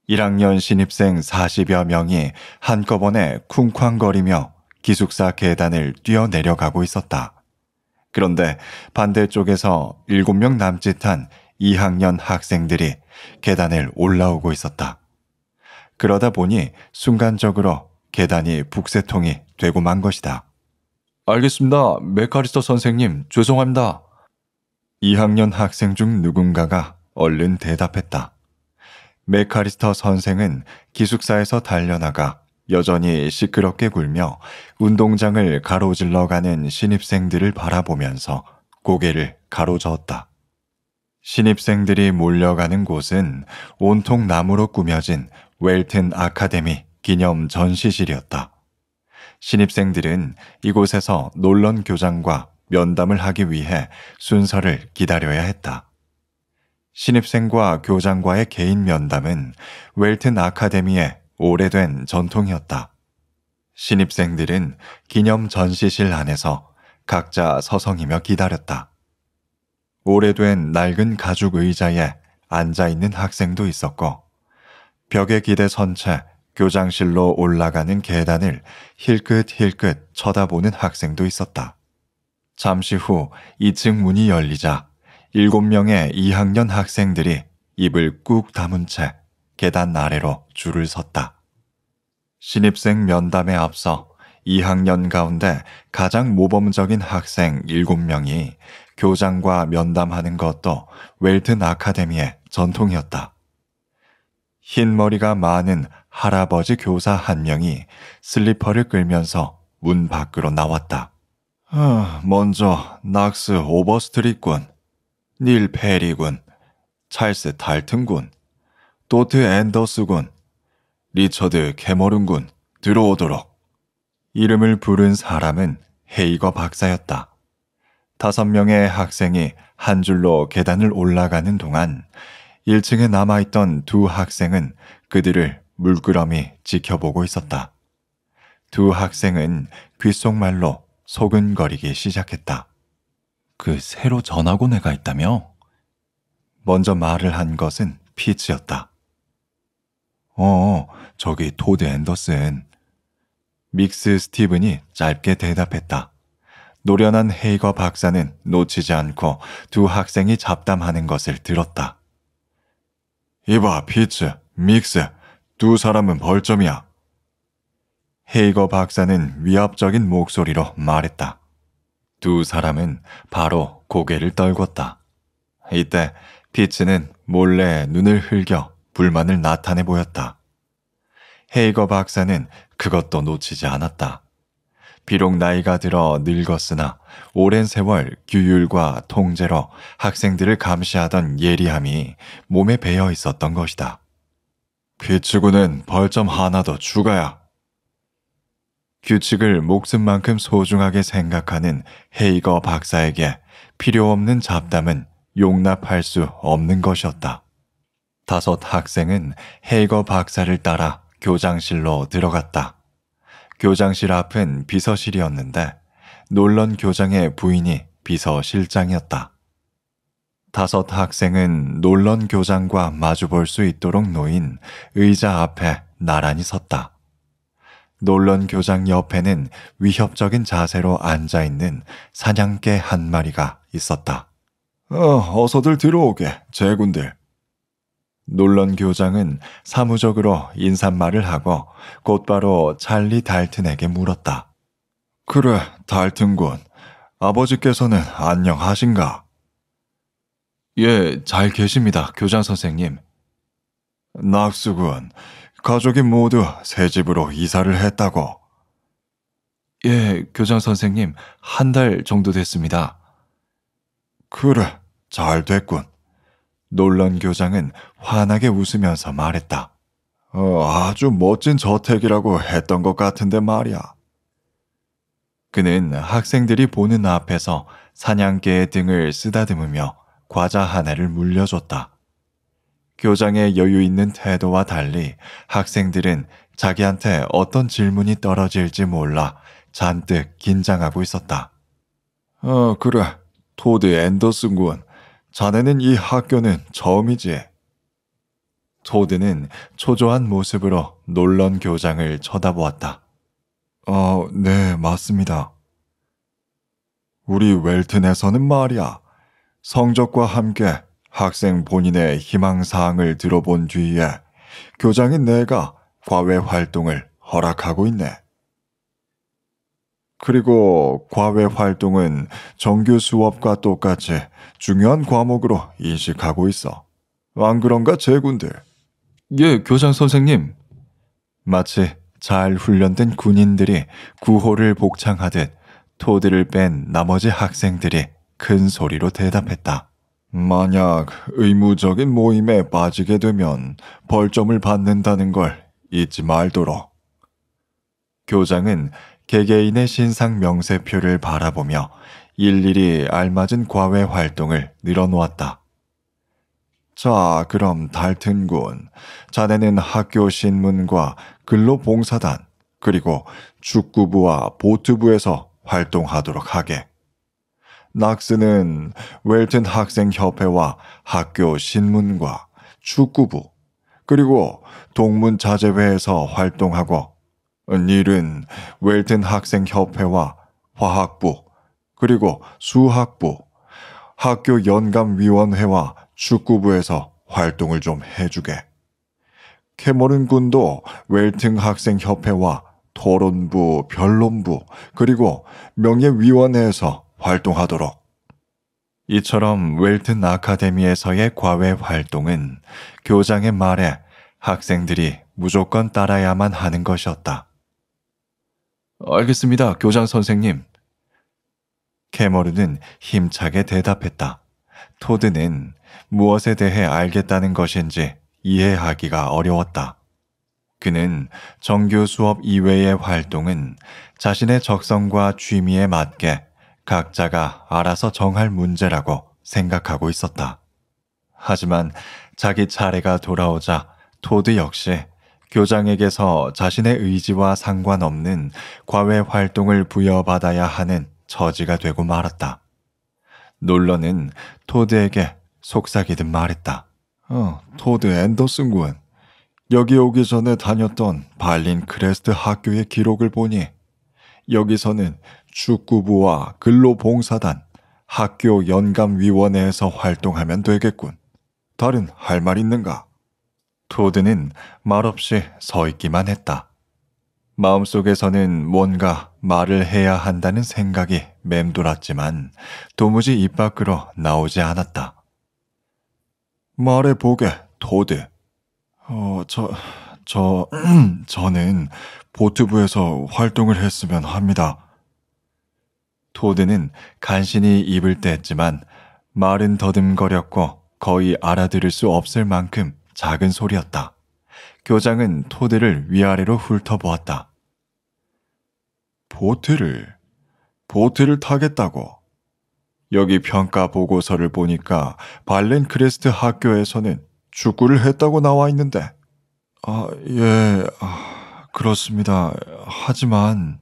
S1: 1학년 신입생 40여 명이 한꺼번에 쿵쾅거리며 기숙사 계단을 뛰어내려가고 있었다. 그런데 반대쪽에서 7명 남짓한 2학년 학생들이 계단을 올라오고 있었다. 그러다 보니 순간적으로 계단이 북새통이 되고 만 것이다. 알겠습니다. 메카리스터 선생님, 죄송합니다. 2학년 학생 중 누군가가 얼른 대답했다. 메카리스터 선생은 기숙사에서 달려나가 여전히 시끄럽게 굴며 운동장을 가로질러 가는 신입생들을 바라보면서 고개를 가로저었다. 신입생들이 몰려가는 곳은 온통 나무로 꾸며진 웰튼 아카데미 기념 전시실이었다. 신입생들은 이곳에서 놀런 교장과 면담을 하기 위해 순서를 기다려야 했다. 신입생과 교장과의 개인 면담은 웰튼 아카데미의 오래된 전통이었다. 신입생들은 기념 전시실 안에서 각자 서성이며 기다렸다. 오래된 낡은 가죽 의자에 앉아 있는 학생도 있었고, 벽에 기대 선 채 교장실로 올라가는 계단을 힐끗힐끗 쳐다보는 학생도 있었다. 잠시 후 2층 문이 열리자 7명의 2학년 학생들이 입을 꾹 담은 채 계단 아래로 줄을 섰다. 신입생 면담에 앞서 2학년 가운데 가장 모범적인 학생 7명이 교장과 면담하는 것도 웰튼 아카데미의 전통이었다. 흰 머리가 많은 할아버지 교사 한 명이 슬리퍼를 끌면서 문 밖으로 나왔다. 아, 먼저 낙스 오버스트릿군, 닐 페리군, 찰스 달튼군, 도트 앤더스군, 리처드 캐머룬군 들어오도록. 이름을 부른 사람은 헤이거 박사였다. 다섯 명의 학생이 한 줄로 계단을 올라가는 동안 1층에 남아있던 두 학생은 그들을 물끄러미 지켜보고 있었다. 두 학생은 귓속말로 소근거리기 시작했다. 그 새로 전학 온 애가 있다며? 먼저 말을 한 것은 피치였다. 어, 어 저기 토드 앤더슨. 믹스 스티븐이 짧게 대답했다. 노련한 헤이거 박사는 놓치지 않고 두 학생이 잡담하는 것을 들었다. 이봐, 피츠, 믹스, 두 사람은 벌점이야. 헤이거 박사는 위압적인 목소리로 말했다. 두 사람은 바로 고개를 떨궜다. 이때 피츠는 몰래 눈을 흘겨 불만을 나타내 보였다. 헤이거 박사는 그것도 놓치지 않았다. 비록 나이가 들어 늙었으나 오랜 세월 규율과 통제로 학생들을 감시하던 예리함이 몸에 배어 있었던 것이다. 규칙구는 그 벌점 하나 더 추가야. 규칙을 목숨만큼 소중하게 생각하는 헤이거 박사에게 필요 없는 잡담은 용납할 수 없는 것이었다. 다섯 학생은 헤이거 박사를 따라 교장실로 들어갔다. 교장실 앞은 비서실이었는데 놀런 교장의 부인이 비서실장이었다. 다섯 학생은 놀런 교장과 마주볼 수 있도록 놓인 의자 앞에 나란히 섰다. 놀런 교장 옆에는 위협적인 자세로 앉아있는 사냥개 한 마리가 있었다. 어, 어서들 들어오게, 제군들. 놀런 교장은 사무적으로 인사말을 하고 곧바로 찰리 달튼에게 물었다. 그래, 달튼군. 아버지께서는 안녕하신가? 예, 잘 계십니다, 교장 선생님. 낙수군, 가족이 모두 새 집으로 이사를 했다고. 예, 교장 선생님, 한 달 정도 됐습니다. 그래, 잘 됐군. 놀란 교장은 환하게 웃으면서 말했다. 어, 아주 멋진 저택이라고 했던 것 같은데 말이야. 그는 학생들이 보는 앞에서 사냥개의 등을 쓰다듬으며 과자 하나를 물려줬다. 교장의 여유 있는 태도와 달리 학생들은 자기한테 어떤 질문이 떨어질지 몰라 잔뜩 긴장하고 있었다. 어, 그래. 토드 앤더슨 군. 자네는 이 학교는 처음이지. 토드는 초조한 모습으로 놀런 교장을 쳐다보았다. 어, 네, 맞습니다. 우리 웰튼에서는 말이야. 성적과 함께 학생 본인의 희망사항을 들어본 뒤에 교장인 내가 과외 활동을 허락하고 있네. 그리고 과외 활동은 정규 수업과 똑같이 중요한 과목으로 인식하고 있어. 안 그런가, 제군들? 예, 교장 선생님. 마치 잘 훈련된 군인들이 구호를 복창하듯 토드를 뺀 나머지 학생들이 큰 소리로 대답했다. 만약 의무적인 모임에 빠지게 되면 벌점을 받는다는 걸 잊지 말도록. 교장은 개개인의 신상 명세표를 바라보며 일일이 알맞은 과외 활동을 늘어놓았다. 자, 그럼 달튼 군, 자네는 학교 신문과 근로봉사단 그리고 축구부와 보트부에서 활동하도록 하게. 낙스는 웰튼 학생협회와 학교 신문과 축구부 그리고 동문자제회에서 활동하고 일은 웰튼 학생협회와 화학부, 그리고 수학부, 학교 연감위원회와 축구부에서 활동을 좀 해주게. 캐머른 군도 웰튼 학생협회와 토론부, 변론부, 그리고 명예위원회에서 활동하도록. 이처럼 웰튼 아카데미에서의 과외 활동은 교장의 말에 학생들이 무조건 따라야만 하는 것이었다. 어, 알겠습니다, 교장 선생님. 캐머르는 힘차게 대답했다. 토드는 무엇에 대해 알겠다는 것인지 이해하기가 어려웠다. 그는 정규 수업 이외의 활동은 자신의 적성과 취미에 맞게 각자가 알아서 정할 문제라고 생각하고 있었다. 하지만 자기 차례가 돌아오자 토드 역시 교장에게서 자신의 의지와 상관없는 과외 활동을 부여받아야 하는 처지가 되고 말았다. 놀러는 토드에게 속삭이듯 말했다. 어, 토드 앤더슨군. 여기 오기 전에 다녔던 발린 크레스트 학교의 기록을 보니 여기서는 축구부와 근로봉사단, 학교 연감위원회에서 활동하면 되겠군. 다른 할 말 있는가? 토드는 말없이 서 있기만 했다. 마음속에서는 뭔가 말을 해야 한다는 생각이 맴돌았지만 도무지 입 밖으로 나오지 않았다. 말해보게, 토드 어, 저, 저, <clears throat> 저는 보트부에서 활동을 했으면 합니다. 토드는 간신히 입을 떼었지만 말은 더듬거렸고 거의 알아들을 수 없을 만큼 작은 소리였다. 교장은 토드를 위아래로 훑어보았다. 보트를, 보트를 타겠다고. 여기 평가 보고서를 보니까 발렌크레스트 학교에서는 축구를 했다고 나와 있는데. 아, 예, 아, 그렇습니다. 하지만.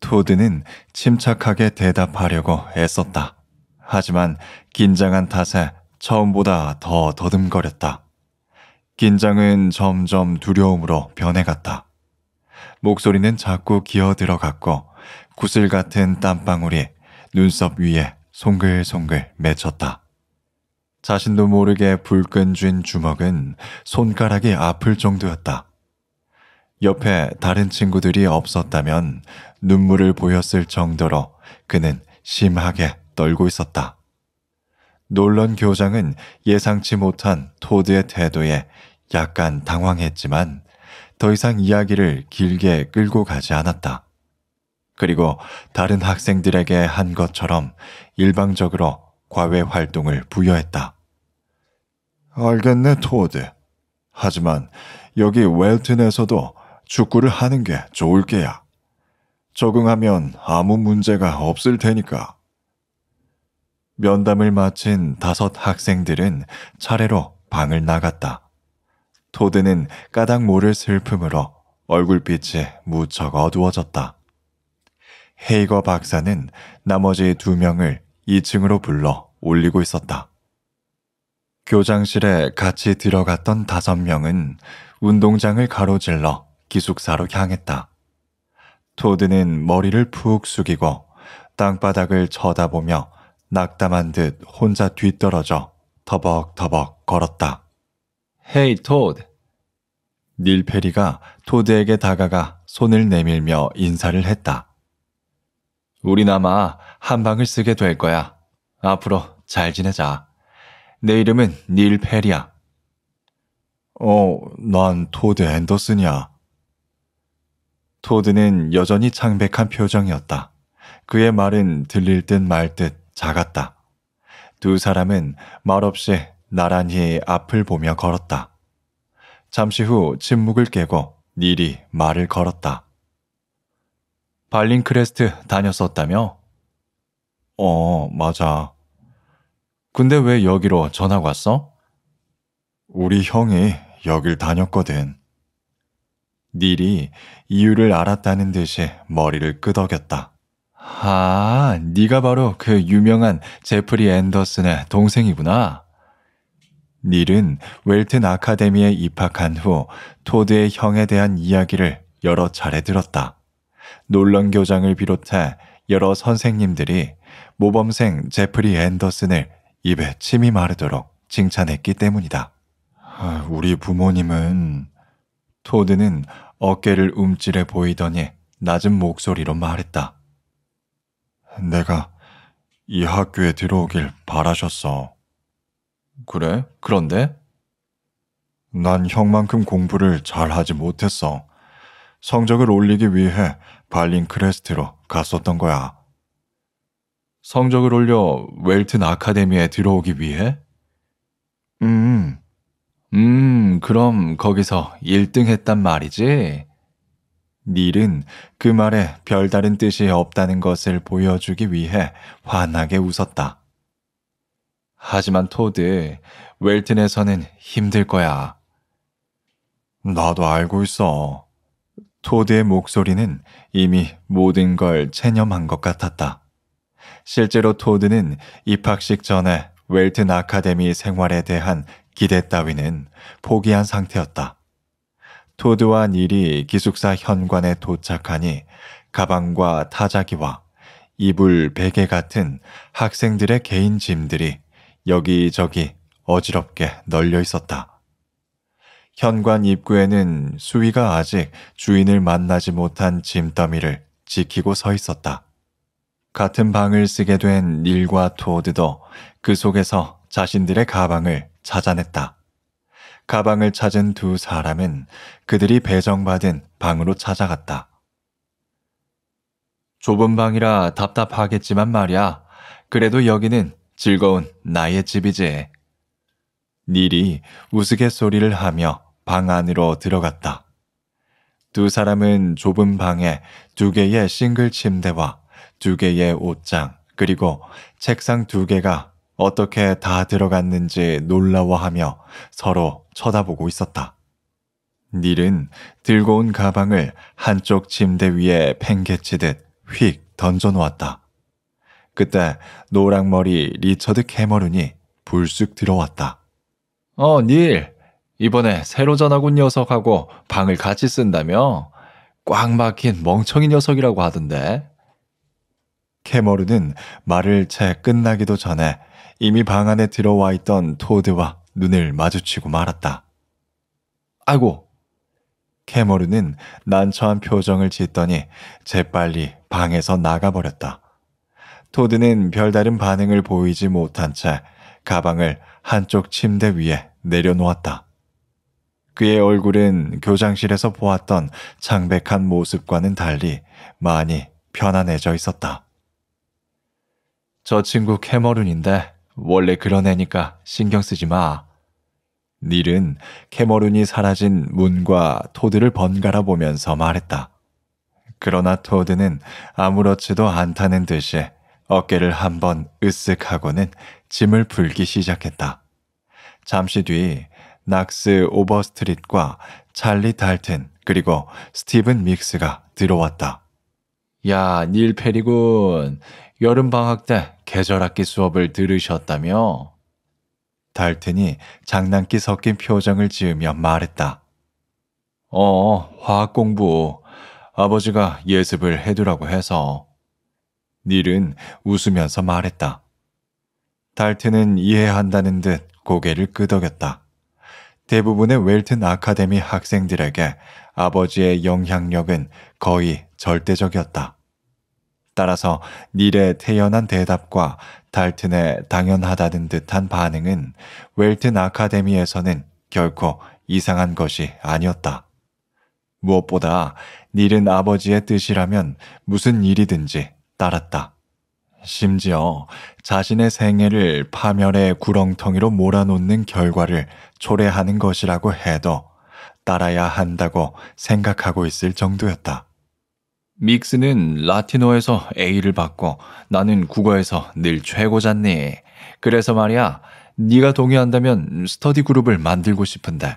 S1: 토드는 침착하게 대답하려고 애썼다. 하지만 긴장한 탓에 처음보다 더 더듬거렸다. 긴장은 점점 두려움으로 변해갔다. 목소리는 자꾸 기어 들어갔고 구슬 같은 땀방울이 눈썹 위에 송글송글 맺혔다. 자신도 모르게 불끈 쥔 주먹은 손가락이 아플 정도였다. 옆에 다른 친구들이 없었다면 눈물을 보였을 정도로 그는 심하게 떨고 있었다. 놀런 교장은 예상치 못한 토드의 태도에 약간 당황했지만 더 이상 이야기를 길게 끌고 가지 않았다. 그리고 다른 학생들에게 한 것처럼 일방적으로 과외 활동을 부여했다. 알겠네, 토드. 하지만 여기 웰튼에서도 축구를 하는 게 좋을 게야. 적응하면 아무 문제가 없을 테니까. 면담을 마친 다섯 학생들은 차례로 방을 나갔다. 토드는 까닭 모를 슬픔으로 얼굴빛이 무척 어두워졌다. 헤이거 박사는 나머지 두 명을 2층으로 불러 올리고 있었다. 교장실에 같이 들어갔던 다섯 명은 운동장을 가로질러 기숙사로 향했다. 토드는 머리를 푹 숙이고 땅바닥을 쳐다보며 낙담한 듯 혼자 뒤떨어져 터벅터벅 걸었다. 헤이 토 t o 닐 페리가 토드에게 다가가 손을 내밀며 인사를 했다. 우리나마 한 방을 쓰게 될 거야. 앞으로 잘 지내자. 내 이름은 닐 페리야. 어, 난 토드 앤더슨이야. 토드는 여전히 창백한 표정이었다. 그의 말은 들릴 듯 말 듯 작았다. 두 사람은 말없이 나란히 앞을 보며 걸었다. 잠시 후 침묵을 깨고 닐이 말을 걸었다. 발링크레스트 다녔었다며? 어, 맞아. 근데 왜 여기로 전화 왔어? 우리 형이 여길 다녔거든. 닐이 이유를 알았다는 듯이 머리를 끄덕였다. 아, 네가 바로 그 유명한 제프리 앤더슨의 동생이구나. 닐은 웰튼 아카데미에 입학한 후 토드의 형에 대한 이야기를 여러 차례 들었다. 놀런 교장을 비롯해 여러 선생님들이 모범생 제프리 앤더슨을 입에 침이 마르도록 칭찬했기 때문이다. 아, 우리 부모님은 토드는 어깨를 움찔해 보이더니 낮은 목소리로 말했다. 내가 이 학교에 들어오길 바라셨어. 그래? 그런데? 난 형만큼 공부를 잘하지 못했어. 성적을 올리기 위해 발린크레스트로 갔었던 거야. 성적을 올려 웰튼 아카데미에 들어오기 위해? 음, 음, 그럼 거기서 1등 했단 말이지? 닐은 그 말에 별다른 뜻이 없다는 것을 보여주기 위해 환하게 웃었다. 하지만 토드, 웰튼에서는 힘들 거야. 나도 알고 있어. 토드의 목소리는 이미 모든 걸 체념한 것 같았다. 실제로 토드는 입학식 전에 웰튼 아카데미 생활에 대한 기대 따위는 포기한 상태였다. 토드와 닐이 기숙사 현관에 도착하니 가방과 타자기와 이불 베개 같은 학생들의 개인 짐들이 여기저기 어지럽게 널려 있었다. 현관 입구에는 수위가 아직 주인을 만나지 못한 짐더미를 지키고 서 있었다. 같은 방을 쓰게 된 닐과 토드도 그 속에서 자신들의 가방을 찾아냈다. 가방을 찾은 두 사람은 그들이 배정받은 방으로 찾아갔다. 좁은 방이라 답답하겠지만 말이야. 그래도 여기는 즐거운 나의 집이지. 닐이 우스갯소리를 하며 방 안으로 들어갔다. 두 사람은 좁은 방에 두 개의 싱글 침대와 두 개의 옷장 그리고 책상 두 개가 어떻게 다 들어갔는지 놀라워하며 서로 쳐다보고 있었다. 닐은 들고 온 가방을 한쪽 침대 위에 팽개치듯 휙 던져놓았다. 그때 노랑머리 리처드 캐머룬이 불쑥 들어왔다. 어, 닐. 이번에 새로 전학 온 녀석하고 방을 같이 쓴다며? 꽉 막힌 멍청이 녀석이라고 하던데. 캐머룬은 말을 채 끝나기도 전에 이미 방 안에 들어와 있던 토드와 눈을 마주치고 말았다. 아이고. 캐머룬은 난처한 표정을 짓더니 재빨리 방에서 나가버렸다. 토드는 별다른 반응을 보이지 못한 채 가방을 한쪽 침대 위에 내려놓았다. 그의 얼굴은 교장실에서 보았던 창백한 모습과는 달리 많이 편안해져 있었다. 저 친구 캐머룬인데 원래 그런 애니까 신경 쓰지 마. 닐은 캐머룬이 사라진 문과 토드를 번갈아 보면서 말했다. 그러나 토드는 아무렇지도 않다는 듯이 어깨를 한번 으쓱 하고는 짐을 풀기 시작했다. 잠시 뒤 낙스 오버스트릿과 찰리 달튼 그리고 스티븐 믹스가 들어왔다. 야, 닐 페리군. 여름방학 때 계절학기 수업을 들으셨다며? 달튼이 장난기 섞인 표정을 지으며 말했다. 어, 화학 공부. 아버지가 예습을 해두라고 해서. 닐은 웃으면서 말했다. 달트는 이해한다는 듯 고개를 끄덕였다. 대부분의 웰튼 아카데미 학생들에게 아버지의 영향력은 거의 절대적이었다. 따라서 닐의 태연한 대답과 달튼의 당연하다는 듯한 반응은 웰튼 아카데미에서는 결코 이상한 것이 아니었다. 무엇보다 닐은 아버지의 뜻이라면 무슨 일이든지 따랐다. 심지어 자신의 생애를 파멸의 구렁텅이로 몰아놓는 결과를 초래하는 것이라고 해도 따라야 한다고 생각하고 있을 정도였다. 믹스는 라틴어에서 A를 받고 나는 국어에서 늘 최고잖니. 그래서 말이야, 네가 동의한다면 스터디 그룹을 만들고 싶은데.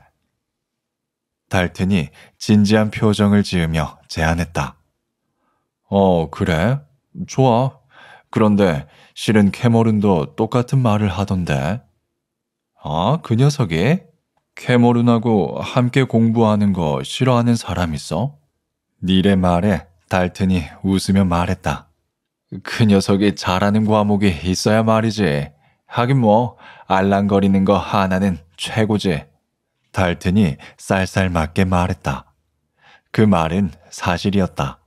S1: 달튼이 진지한 표정을 지으며 제안했다. 어, 그래? 좋아. 그런데 실은 캐머룬도 똑같은 말을 하던데. 아, 그 녀석이? 캐머룬하고 함께 공부하는 거 싫어하는 사람 있어? 니의 말에 달튼이 웃으며 말했다. 그 녀석이 잘하는 과목이 있어야 말이지. 하긴 뭐 알랑거리는 거 하나는 최고지. 달튼이 쌀쌀 맞게 말했다. 그 말은 사실이었다.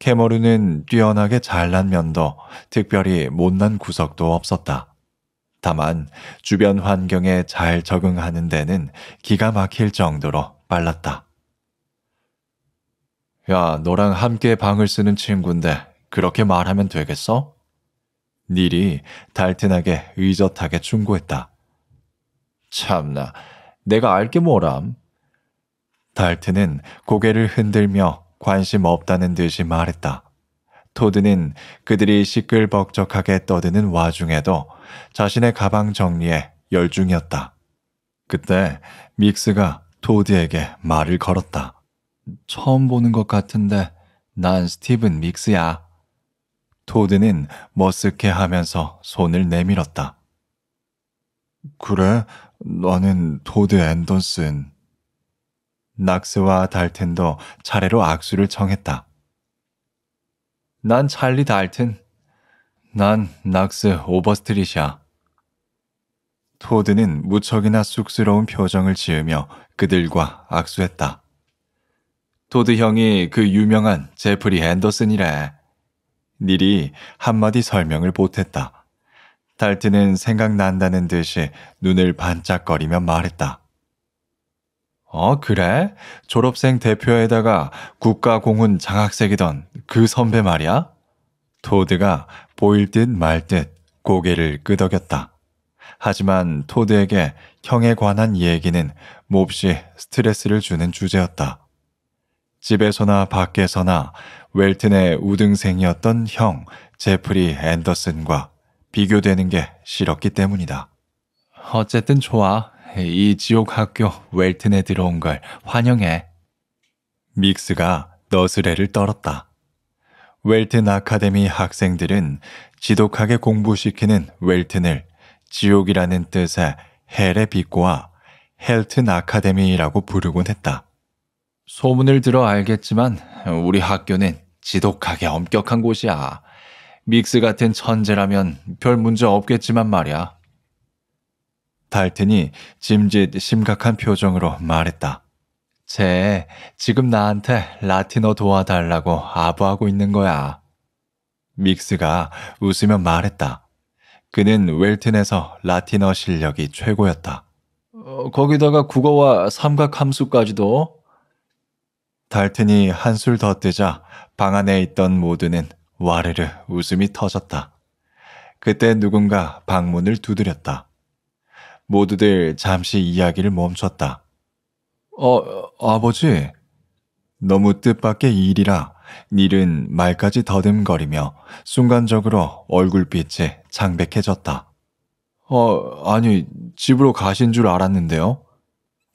S1: 캐머룬는 뛰어나게 잘난 면도 특별히 못난 구석도 없었다. 다만 주변 환경에 잘 적응하는 데는 기가 막힐 정도로 빨랐다. 야, 너랑 함께 방을 쓰는 친구인데 그렇게 말하면 되겠어? 닐이 달튼하게 의젓하게 충고했다. 참나, 내가 알게 뭐람. 달튼은 고개를 흔들며 관심 없다는 듯이 말했다. 토드는 그들이 시끌벅적하게 떠드는 와중에도 자신의 가방 정리에 열중이었다. 그때 믹스가 토드에게 말을 걸었다. 처음 보는 것 같은데 난 스티븐 믹스야. 토드는 머쓱해 하면서 손을 내밀었다. 그래? 나는 토드 앤던슨. 낙스와 달튼도 차례로 악수를 청했다. 난 찰리 달튼. 난 낙스 오버스트리샤. 토드는 무척이나 쑥스러운 표정을 지으며 그들과 악수했다. 토드 형이 그 유명한 제프리 앤더슨이래. 닐이 한마디 설명을 못했다. 달트는 생각난다는 듯이 눈을 반짝거리며 말했다. 어, 그래? 졸업생 대표에다가 국가공훈 장학생이던 그 선배 말이야? 토드가 보일 듯 말 듯 고개를 끄덕였다. 하지만 토드에게 형에 관한 얘기는 몹시 스트레스를 주는 주제였다. 집에서나 밖에서나 웰튼의 우등생이었던 형 제프리 앤더슨과 비교되는 게 싫었기 때문이다. 어쨌든 좋아. 예, 이 지옥 학교 웰튼에 들어온 걸 환영해. 믹스가 너스레를 떨었다. 웰튼 아카데미 학생들은 지독하게 공부시키는 웰튼을 지옥이라는 뜻의 헬에 비꼬아 헬튼 아카데미라고 부르곤 했다. 소문을 들어 알겠지만 우리 학교는 지독하게 엄격한 곳이야. 믹스 같은 천재라면 별 문제 없겠지만 말이야. 달튼이 짐짓 심각한 표정으로 말했다. 쟤 지금 나한테 라틴어 도와달라고 아부하고 있는 거야. 믹스가 웃으며 말했다. 그는 웰튼에서 라틴어 실력이 최고였다. 어, 거기다가 국어와 삼각함수까지도. 달튼이 한술 더 뜨자 방 안에 있던 모두는 와르르 웃음이 터졌다. 그때 누군가 방문을 두드렸다. 모두들 잠시 이야기를 멈췄다. 어, 아버지. 너무 뜻밖의 일이라 닐은 말까지 더듬거리며 순간적으로 얼굴빛이 창백해졌다. 어, 아니, 집으로 가신 줄 알았는데요.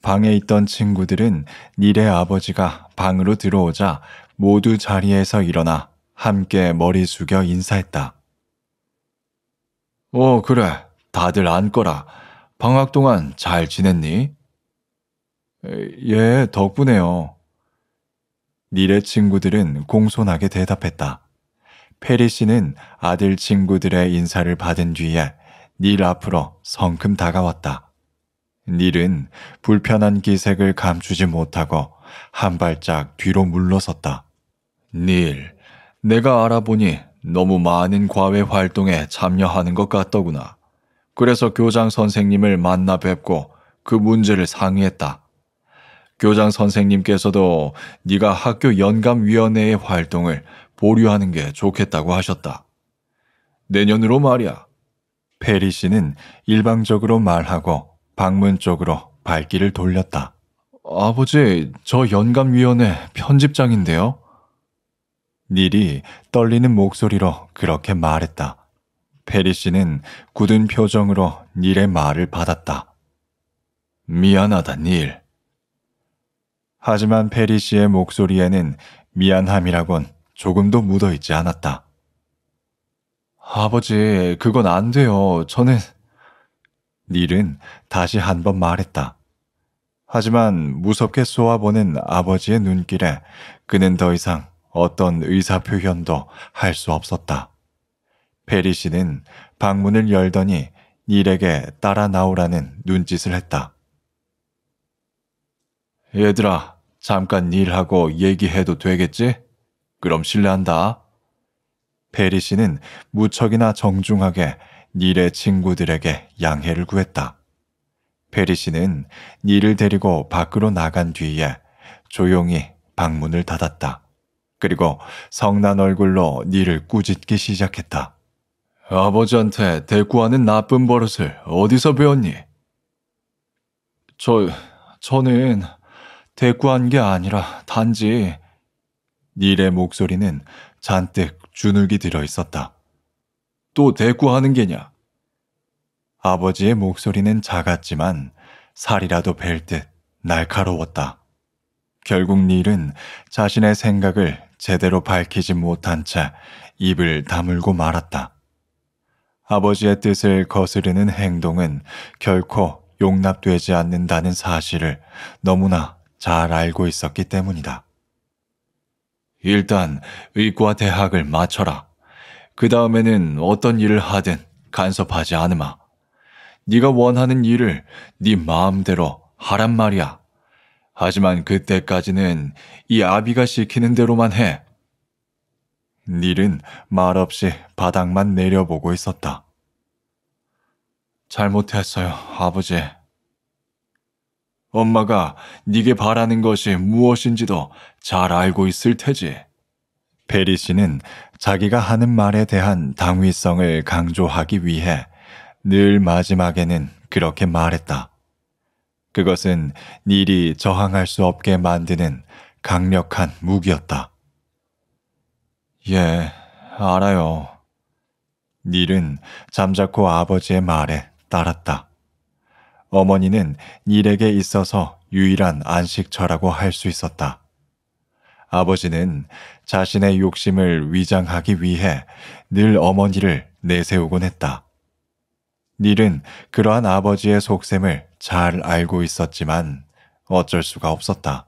S1: 방에 있던 친구들은 닐의 아버지가 방으로 들어오자 모두 자리에서 일어나 함께 머리 숙여 인사했다. 어, 그래. 다들 앉거라. 방학 동안 잘 지냈니? 예, 덕분에요. 니네 친구들은 공손하게 대답했다. 페리 씨는 아들 친구들의 인사를 받은 뒤에 닐 앞으로 성큼 다가왔다. 닐은 불편한 기색을 감추지 못하고 한 발짝 뒤로 물러섰다. 닐, 내가 알아보니 너무 많은 과외 활동에 참여하는 것 같더구나. 그래서 교장 선생님을 만나 뵙고 그 문제를 상의했다. 교장 선생님께서도 네가 학교 연감위원회의 활동을 보류하는 게 좋겠다고 하셨다. 내년으로 말이야. 페리 씨는 일방적으로 말하고 방문 쪽으로 발길을 돌렸다. 아버지, 저 연감위원회 편집장인데요. 닐이 떨리는 목소리로 그렇게 말했다. 페리 씨는 굳은 표정으로 닐의 말을 받았다. 미안하다, 닐. 하지만 페리 씨의 목소리에는 미안함이라곤 조금도 묻어있지 않았다. 아버지, 그건 안 돼요. 저는... 닐은 다시 한 번 말했다. 하지만 무섭게 쏘아보는 아버지의 눈길에 그는 더 이상 어떤 의사 표현도 할 수 없었다. 베리 씨는 방문을 열더니 닐에게 따라 나오라는 눈짓을 했다. 얘들아, 잠깐 닐하고 얘기해도 되겠지? 그럼 실례한다. 베리 씨는 무척이나 정중하게 닐의 친구들에게 양해를 구했다. 베리 씨는 닐을 데리고 밖으로 나간 뒤에 조용히 방문을 닫았다. 그리고 성난 얼굴로 닐을 꾸짖기 시작했다. 아버지한테 대꾸하는 나쁜 버릇을 어디서 배웠니? 저, 저는 대꾸한 게 아니라 단지 닐의 목소리는 잔뜩 주눅이 들어 있었다. 또 대꾸하는 게냐? 아버지의 목소리는 작았지만 살이라도 벨 듯 날카로웠다. 결국 닐은 자신의 생각을 제대로 밝히지 못한 채 입을 다물고 말았다. 아버지의 뜻을 거스르는 행동은 결코 용납되지 않는다는 사실을 너무나 잘 알고 있었기 때문이다. 일단 의과 대학을 마쳐라. 그 다음에는 어떤 일을 하든 간섭하지 않으마. 네가 원하는 일을 네 마음대로 하란 말이야. 하지만 그때까지는 이 아비가 시키는 대로만 해. 닐은 말없이 바닥만 내려보고 있었다. 잘못했어요, 아버지. 엄마가 니게 바라는 것이 무엇인지도 잘 알고 있을 테지. 베리 씨는 자기가 하는 말에 대한 당위성을 강조하기 위해 늘 마지막에는 그렇게 말했다. 그것은 닐이 저항할 수 없게 만드는 강력한 무기였다. 예, 알아요. 닐은 잠자코 아버지의 말에 따랐다. 어머니는 닐에게 있어서 유일한 안식처라고 할 수 있었다. 아버지는 자신의 욕심을 위장하기 위해 늘 어머니를 내세우곤 했다. 닐은 그러한 아버지의 속셈을 잘 알고 있었지만 어쩔 수가 없었다.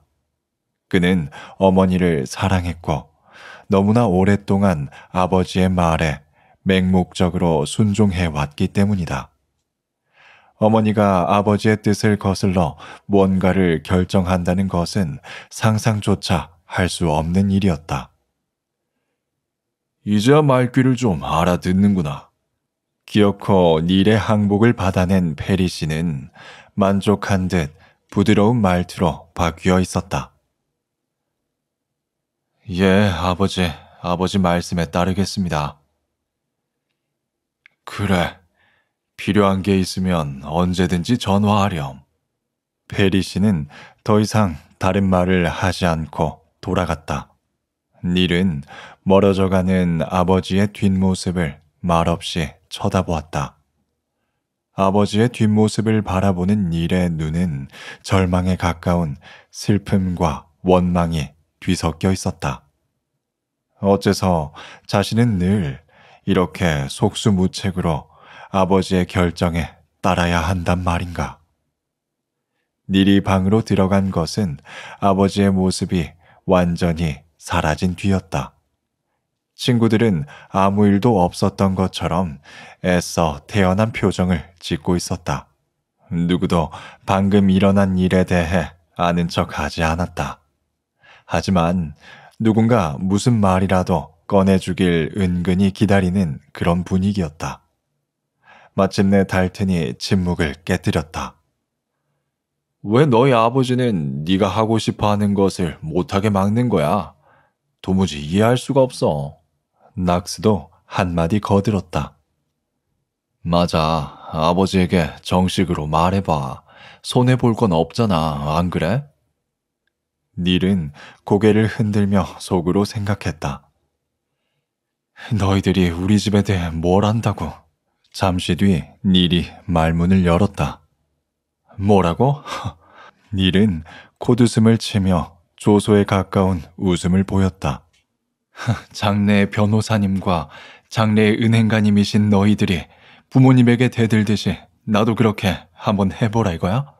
S1: 그는 어머니를 사랑했고 너무나 오랫동안 아버지의 말에 맹목적으로 순종해왔기 때문이다. 어머니가 아버지의 뜻을 거슬러 무언가를 결정한다는 것은 상상조차 할 수 없는 일이었다. 이제야 말귀를 좀 알아듣는구나. 기어코 닐의 항복을 받아낸 페리 씨는 만족한 듯 부드러운 말투로 바뀌어 있었다. 예, 아버지. 아버지 말씀에 따르겠습니다. 그래. 필요한 게 있으면 언제든지 전화하렴. 베리 씨는 더 이상 다른 말을 하지 않고 돌아갔다. 닐은 멀어져가는 아버지의 뒷모습을 말없이 쳐다보았다. 아버지의 뒷모습을 바라보는 닐의 눈은 절망에 가까운 슬픔과 원망이 뒤섞여 있었다. 어째서 자신은 늘 이렇게 속수무책으로 아버지의 결정에 따라야 한단 말인가. 닐이 방으로 들어간 것은 아버지의 모습이 완전히 사라진 뒤였다. 친구들은 아무 일도 없었던 것처럼 애써 태연한 표정을 짓고 있었다. 누구도 방금 일어난 일에 대해 아는 척 하지 않았다. 하지만 누군가 무슨 말이라도 꺼내주길 은근히 기다리는 그런 분위기였다. 마침내 달튼이 침묵을 깨뜨렸다. 왜 너희 아버지는 네가 하고 싶어 하는 것을 못하게 막는 거야? 도무지 이해할 수가 없어. 낙스도 한마디 거들었다. 맞아. 아버지에게 정식으로 말해봐. 손해볼 건 없잖아. 안 그래? 닐은 고개를 흔들며 속으로 생각했다. 너희들이 우리 집에 대해 뭘 안다고? 잠시 뒤 닐이 말문을 열었다. 뭐라고? <laughs> 닐은 코웃음을 치며 조소에 가까운 웃음을 보였다. <laughs> 장래의 변호사님과 장래의 은행가님이신 너희들이 부모님에게 대들듯이 나도 그렇게 한번 해보라 이거야?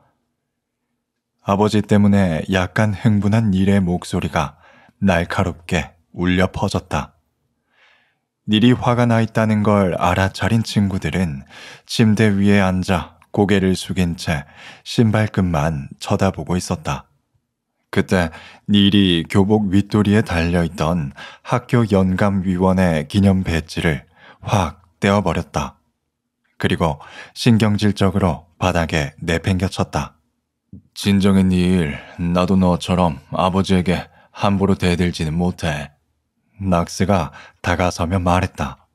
S1: 아버지 때문에 약간 흥분한 닐의 목소리가 날카롭게 울려 퍼졌다. 닐이 화가 나 있다는 걸 알아차린 친구들은 침대 위에 앉아 고개를 숙인 채신발끝만 쳐다보고 있었다. 그때 닐이 교복 윗도리에 달려있던 학교 연감위원회 기념 배지를 확 떼어버렸다. 그리고 신경질적으로 바닥에 내팽겨쳤다. 진정의 네 일, 나도 너처럼 아버지에게 함부로 대들지는 못해. 낙스가 다가서며 말했다.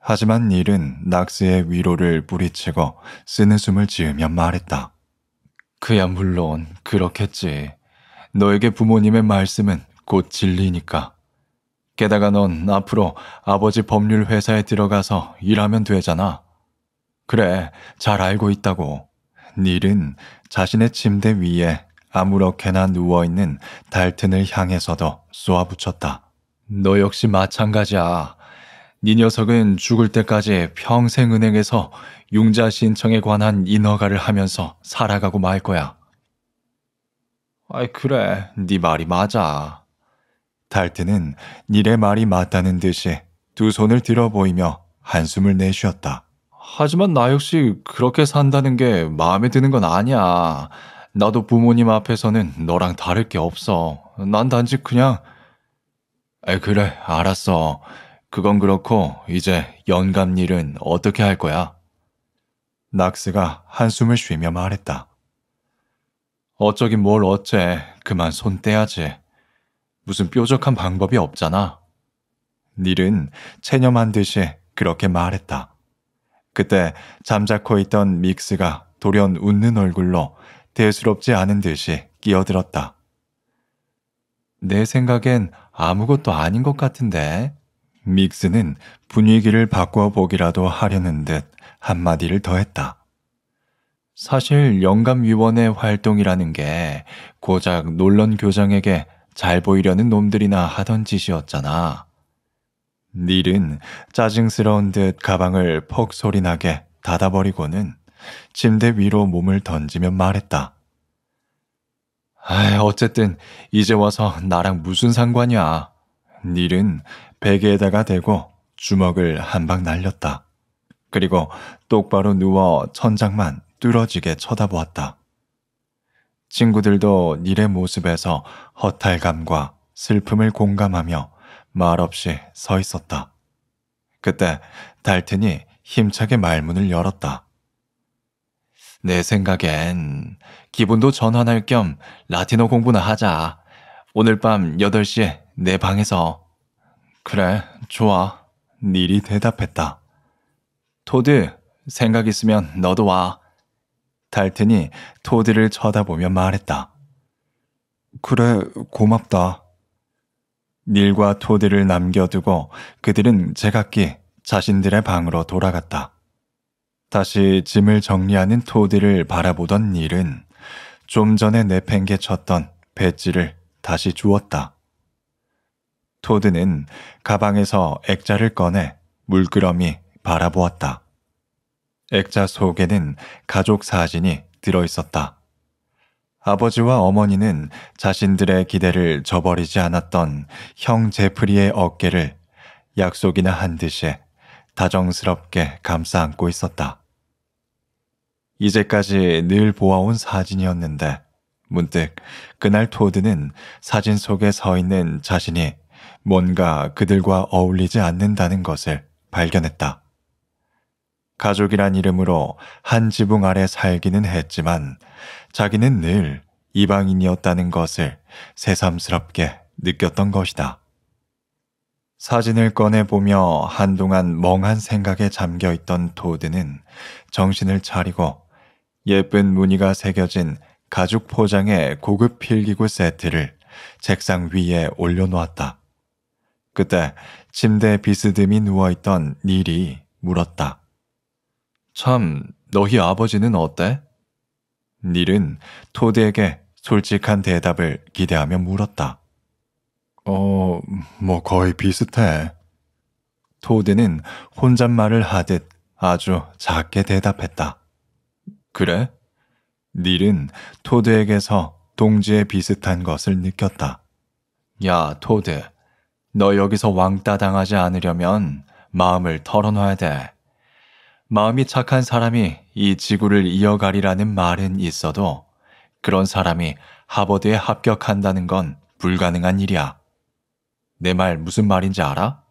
S1: 하지만 일은 낙스의 위로를 뿌리치고 쓰는숨을 지으며 말했다. 그야 물론 그렇겠지. 너에게 부모님의 말씀은 곧 진리니까. 게다가 넌 앞으로 아버지 법률 회사에 들어가서 일하면 되잖아. 그래, 잘 알고 있다고. 일은 자신의 침대 위에 아무렇게나 누워있는 달튼을 향해서도 쏘아붙였다. 너 역시 마찬가지야. 네 녀석은 죽을 때까지 평생 은행에서 융자 신청에 관한 인허가를 하면서 살아가고 말 거야. 아이 그래, 네 말이 맞아. 달트는 니의 말이 맞다는 듯이 두 손을 들어 보이며 한숨을 내쉬었다. 하지만 나 역시 그렇게 산다는 게 마음에 드는 건 아니야. 나도 부모님 앞에서는 너랑 다를 게 없어. 난 단지 그냥... 에, 그래, 알았어. 그건 그렇고 이제 연감 일은 어떻게 할 거야? 낙스가 한숨을 쉬며 말했다. 어쩌긴 뭘 어째 그만 손 떼야지. 무슨 뾰족한 방법이 없잖아. 닐은 체념한 듯이 그렇게 말했다. 그때 잠자코 있던 믹스가 돌연 웃는 얼굴로 대수롭지 않은 듯이 끼어들었다. 내 생각엔 아무것도 아닌 것 같은데. 믹스는 분위기를 바꿔보기라도 하려는 듯 한마디를 더했다. 사실 영감위원회 활동이라는 게 고작 논런 교장에게 잘 보이려는 놈들이나 하던 짓이었잖아. 닐은 짜증스러운 듯 가방을 폭 소리나게 닫아버리고는 침대 위로 몸을 던지며 말했다. 아, 어쨌든 이제 와서 나랑 무슨 상관이야. 닐은 베개에다가 대고 주먹을 한 방 날렸다. 그리고 똑바로 누워 천장만 뚫어지게 쳐다보았다. 친구들도 닐의 모습에서 허탈감과 슬픔을 공감하며 말없이 서 있었다. 그때 달튼이 힘차게 말문을 열었다. 내 생각엔 기분도 전환할 겸 라틴어 공부나 하자. 오늘 밤 8시에 내 방에서. 그래, 좋아. 닐이 대답했다. 토드, 생각 있으면 너도 와. 달튼이 토드를 쳐다보며 말했다. 그래, 고맙다. 닐과 토드를 남겨두고 그들은 제각기 자신들의 방으로 돌아갔다. 다시 짐을 정리하는 토드를 바라보던 닐은 좀 전에 내팽개쳤던 배지를 다시 주었다. 토드는 가방에서 액자를 꺼내 물끄러미 바라보았다. 액자 속에는 가족 사진이 들어있었다. 아버지와 어머니는 자신들의 기대를 저버리지 않았던 형 제프리의 어깨를 약속이나 한 듯이 다정스럽게 감싸 안고 있었다. 이제까지 늘 보아온 사진이었는데 문득 그날 토드는 사진 속에 서 있는 자신이 뭔가 그들과 어울리지 않는다는 것을 발견했다. 가족이란 이름으로 한 지붕 아래 살기는 했지만 자기는 늘 이방인이었다는 것을 새삼스럽게 느꼈던 것이다. 사진을 꺼내보며 한동안 멍한 생각에 잠겨있던 도드는 정신을 차리고 예쁜 무늬가 새겨진 가죽 포장의 고급 필기구 세트를 책상 위에 올려놓았다. 그때 침대 비스듬히 누워있던 닐이 물었다. 참, 너희 아버지는 어때? 닐은 토드에게 솔직한 대답을 기대하며 물었다. 어, 뭐 거의 비슷해. 토드는 혼잣말을 하듯 아주 작게 대답했다. 그래? 닐은 토드에게서 동지에 비슷한 것을 느꼈다. 야, 토드. 너 여기서 왕따 당하지 않으려면 마음을 털어놔야 돼. 마음이 착한 사람이 이 지구를 이어가리라는 말은 있어도 그런 사람이 하버드에 합격한다는 건 불가능한 일이야. 내 말 무슨 말인지 알아?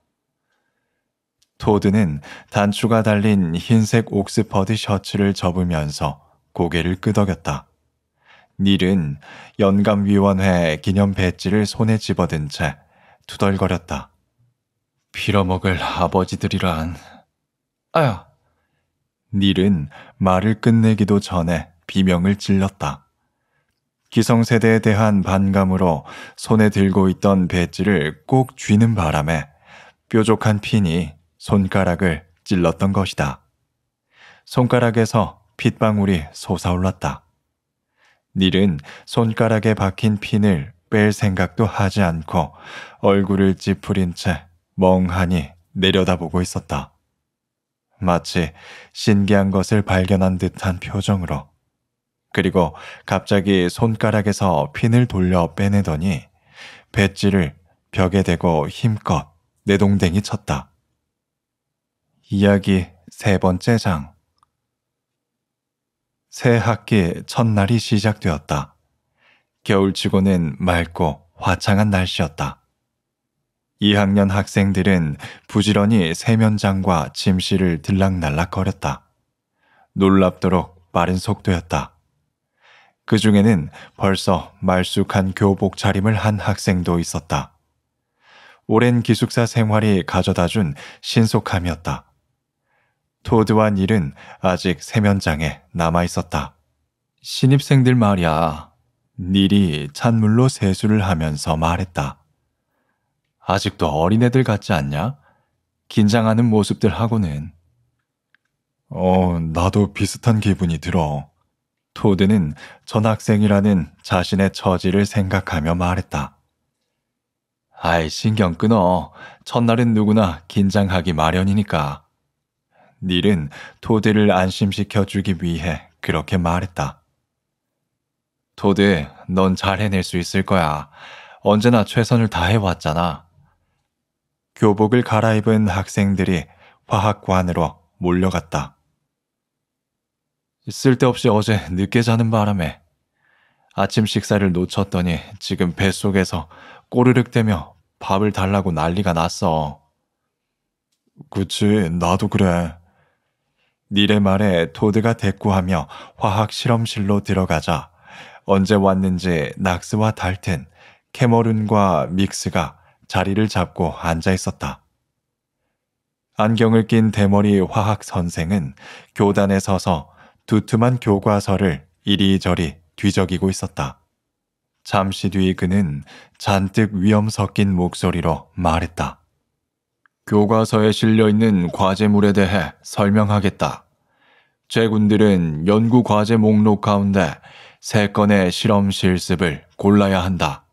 S1: 토드는 단추가 달린 흰색 옥스퍼드 셔츠를 접으면서 고개를 끄덕였다. 닐은 연감위원회 기념 배지를 손에 집어든 채 투덜거렸다. 빌어먹을 아버지들이란. 아야, 닐은 말을 끝내기도 전에 비명을 찔렀다. 기성세대에 대한 반감으로 손에 들고 있던 배지를 꼭 쥐는 바람에 뾰족한 핀이 손가락을 찔렀던 것이다. 손가락에서 핏방울이 솟아올랐다. 닐은 손가락에 박힌 핀을 뺄 생각도 하지 않고 얼굴을 찌푸린 채 멍하니 내려다보고 있었다. 마치 신기한 것을 발견한 듯한 표정으로. 그리고 갑자기 손가락에서 핀을 돌려 빼내더니 배지를 벽에 대고 힘껏 내동댕이 쳤다. 이야기 세 번째 장. 새 학기 첫날이 시작되었다. 겨울치고는 맑고 화창한 날씨였다. 2학년 학생들은 부지런히 세면장과 침실을 들락날락거렸다. 놀랍도록 빠른 속도였다. 그 중에는 벌써 말쑥한 교복 차림을 한 학생도 있었다. 오랜 기숙사 생활이 가져다 준 신속함이었다. 토드와 닐은 아직 세면장에 남아 있었다. 신입생들 말이야. 닐이 찬물로 세수를 하면서 말했다. 아직도 어린애들 같지 않냐? 긴장하는 모습들하고는. 어, 나도 비슷한 기분이 들어. 토드는 전학생이라는 자신의 처지를 생각하며 말했다. 아이, 신경 끊어. 첫날은 누구나 긴장하기 마련이니까. 닐은 토드를 안심시켜주기 위해 그렇게 말했다. 토드, 넌잘 해낼 수 있을 거야. 언제나 최선을 다해왔잖아. 교복을 갈아입은 학생들이 화학관으로 몰려갔다. 쓸데없이 어제 늦게 자는 바람에 아침 식사를 놓쳤더니 지금 뱃속에서 꼬르륵대며 밥을 달라고 난리가 났어. 그치, 나도 그래. 니네 말에 토드가 대꾸하며 화학 실험실로 들어가자 언제 왔는지 낙스와 달튼, 캐머룬과 믹스가 자리를 잡고 앉아 있었다. 안경을 낀 대머리 화학 선생은 교단에 서서 두툼한 교과서를 이리저리 뒤적이고 있었다. 잠시 뒤 그는 잔뜩 위험 섞인 목소리로 말했다. 교과서에 실려 있는 과제물에 대해 설명하겠다. 제군들은 연구 과제 목록 가운데 세 건의 실험 실습을 골라야 한다.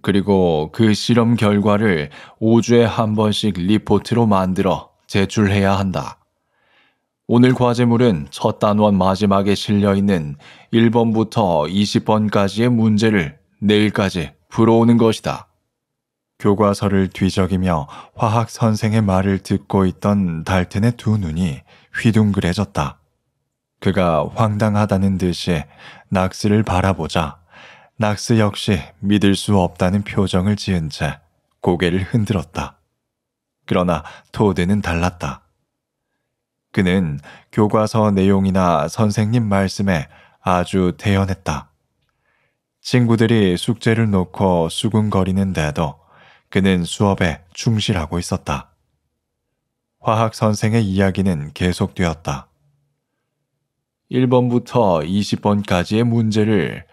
S1: 그리고 그 실험 결과를 5주에 한 번씩 리포트로 만들어 제출해야 한다. 오늘 과제물은 첫 단원 마지막에 실려있는 1번부터 20번까지의 문제를 내일까지 풀어오는 것이다. 교과서를 뒤적이며 화학 선생의 말을 듣고 있던 달튼의 두 눈이 휘둥그레졌다. 그가 황당하다는 듯이 낙스를 바라보자 낙스 역시 믿을 수 없다는 표정을 지은 채 고개를 흔들었다. 그러나 토드는 달랐다. 그는 교과서 내용이나 선생님 말씀에 아주 대연했다. 친구들이 숙제를 놓고 수근거리는데도 그는 수업에 충실하고 있었다. 화학 선생의 이야기는 계속되었다. 1번부터 20번까지의 문제를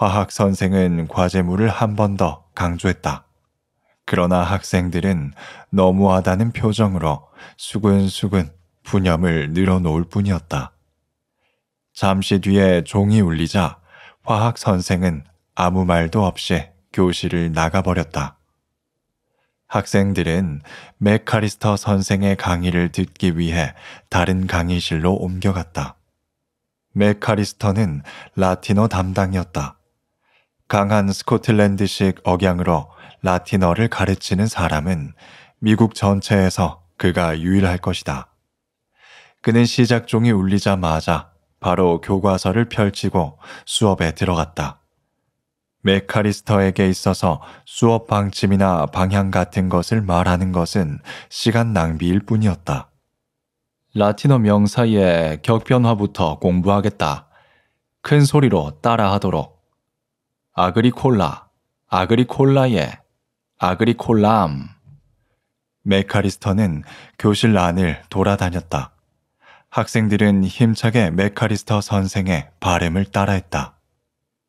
S1: 화학 선생은 과제물을 한 번 더 강조했다. 그러나 학생들은 너무하다는 표정으로 수근수근 분염을 늘어놓을 뿐이었다. 잠시 뒤에 종이 울리자 화학 선생은 아무 말도 없이 교실을 나가버렸다. 학생들은 맥카리스터 선생의 강의를 듣기 위해 다른 강의실로 옮겨갔다. 맥카리스터는 라틴어 담당이었다. 강한 스코틀랜드식 억양으로 라틴어를 가르치는 사람은 미국 전체에서 그가 유일할 것이다. 그는 시작종이 울리자마자 바로 교과서를 펼치고 수업에 들어갔다. 메카리스터에게 있어서 수업 방침이나 방향 같은 것을 말하는 것은 시간 낭비일 뿐이었다. 라틴어 명사의 격변화부터 공부하겠다. 큰 소리로 따라하도록 아그리콜라, 아그리콜라의 아그리콜람. 메카리스터는 교실 안을 돌아다녔다. 학생들은 힘차게 메카리스터 선생의 발음을 따라했다.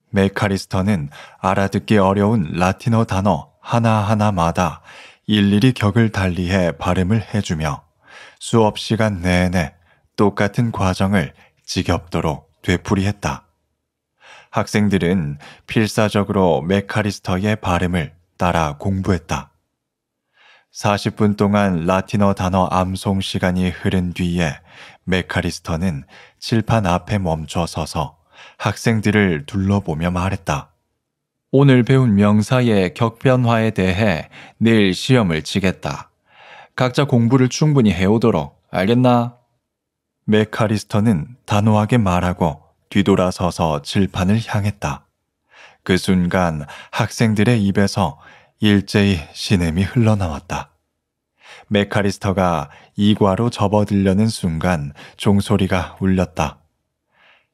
S1: 메카리스터는 알아듣기 어려운 라틴어 단어 하나하나마다 일일이 격을 달리해 발음을 해주며 수업 시간 내내 똑같은 과정을 지겹도록 되풀이했다. 학생들은 필사적으로 메카리스터의 발음을 따라 공부했다. 40분 동안 라틴어 단어 암송 시간이 흐른 뒤에 메카리스터는 칠판 앞에 멈춰 서서 학생들을 둘러보며 말했다. 오늘 배운 명사의 격변화에 대해 내일 시험을 치겠다. 각자 공부를 충분히 해오도록 알겠나? 메카리스터는 단호하게 말하고 뒤돌아서서 칠판을 향했다. 그 순간 학생들의 입에서 일제히 신음이 흘러나왔다. 메카리스터가 이과로 접어들려는 순간 종소리가 울렸다.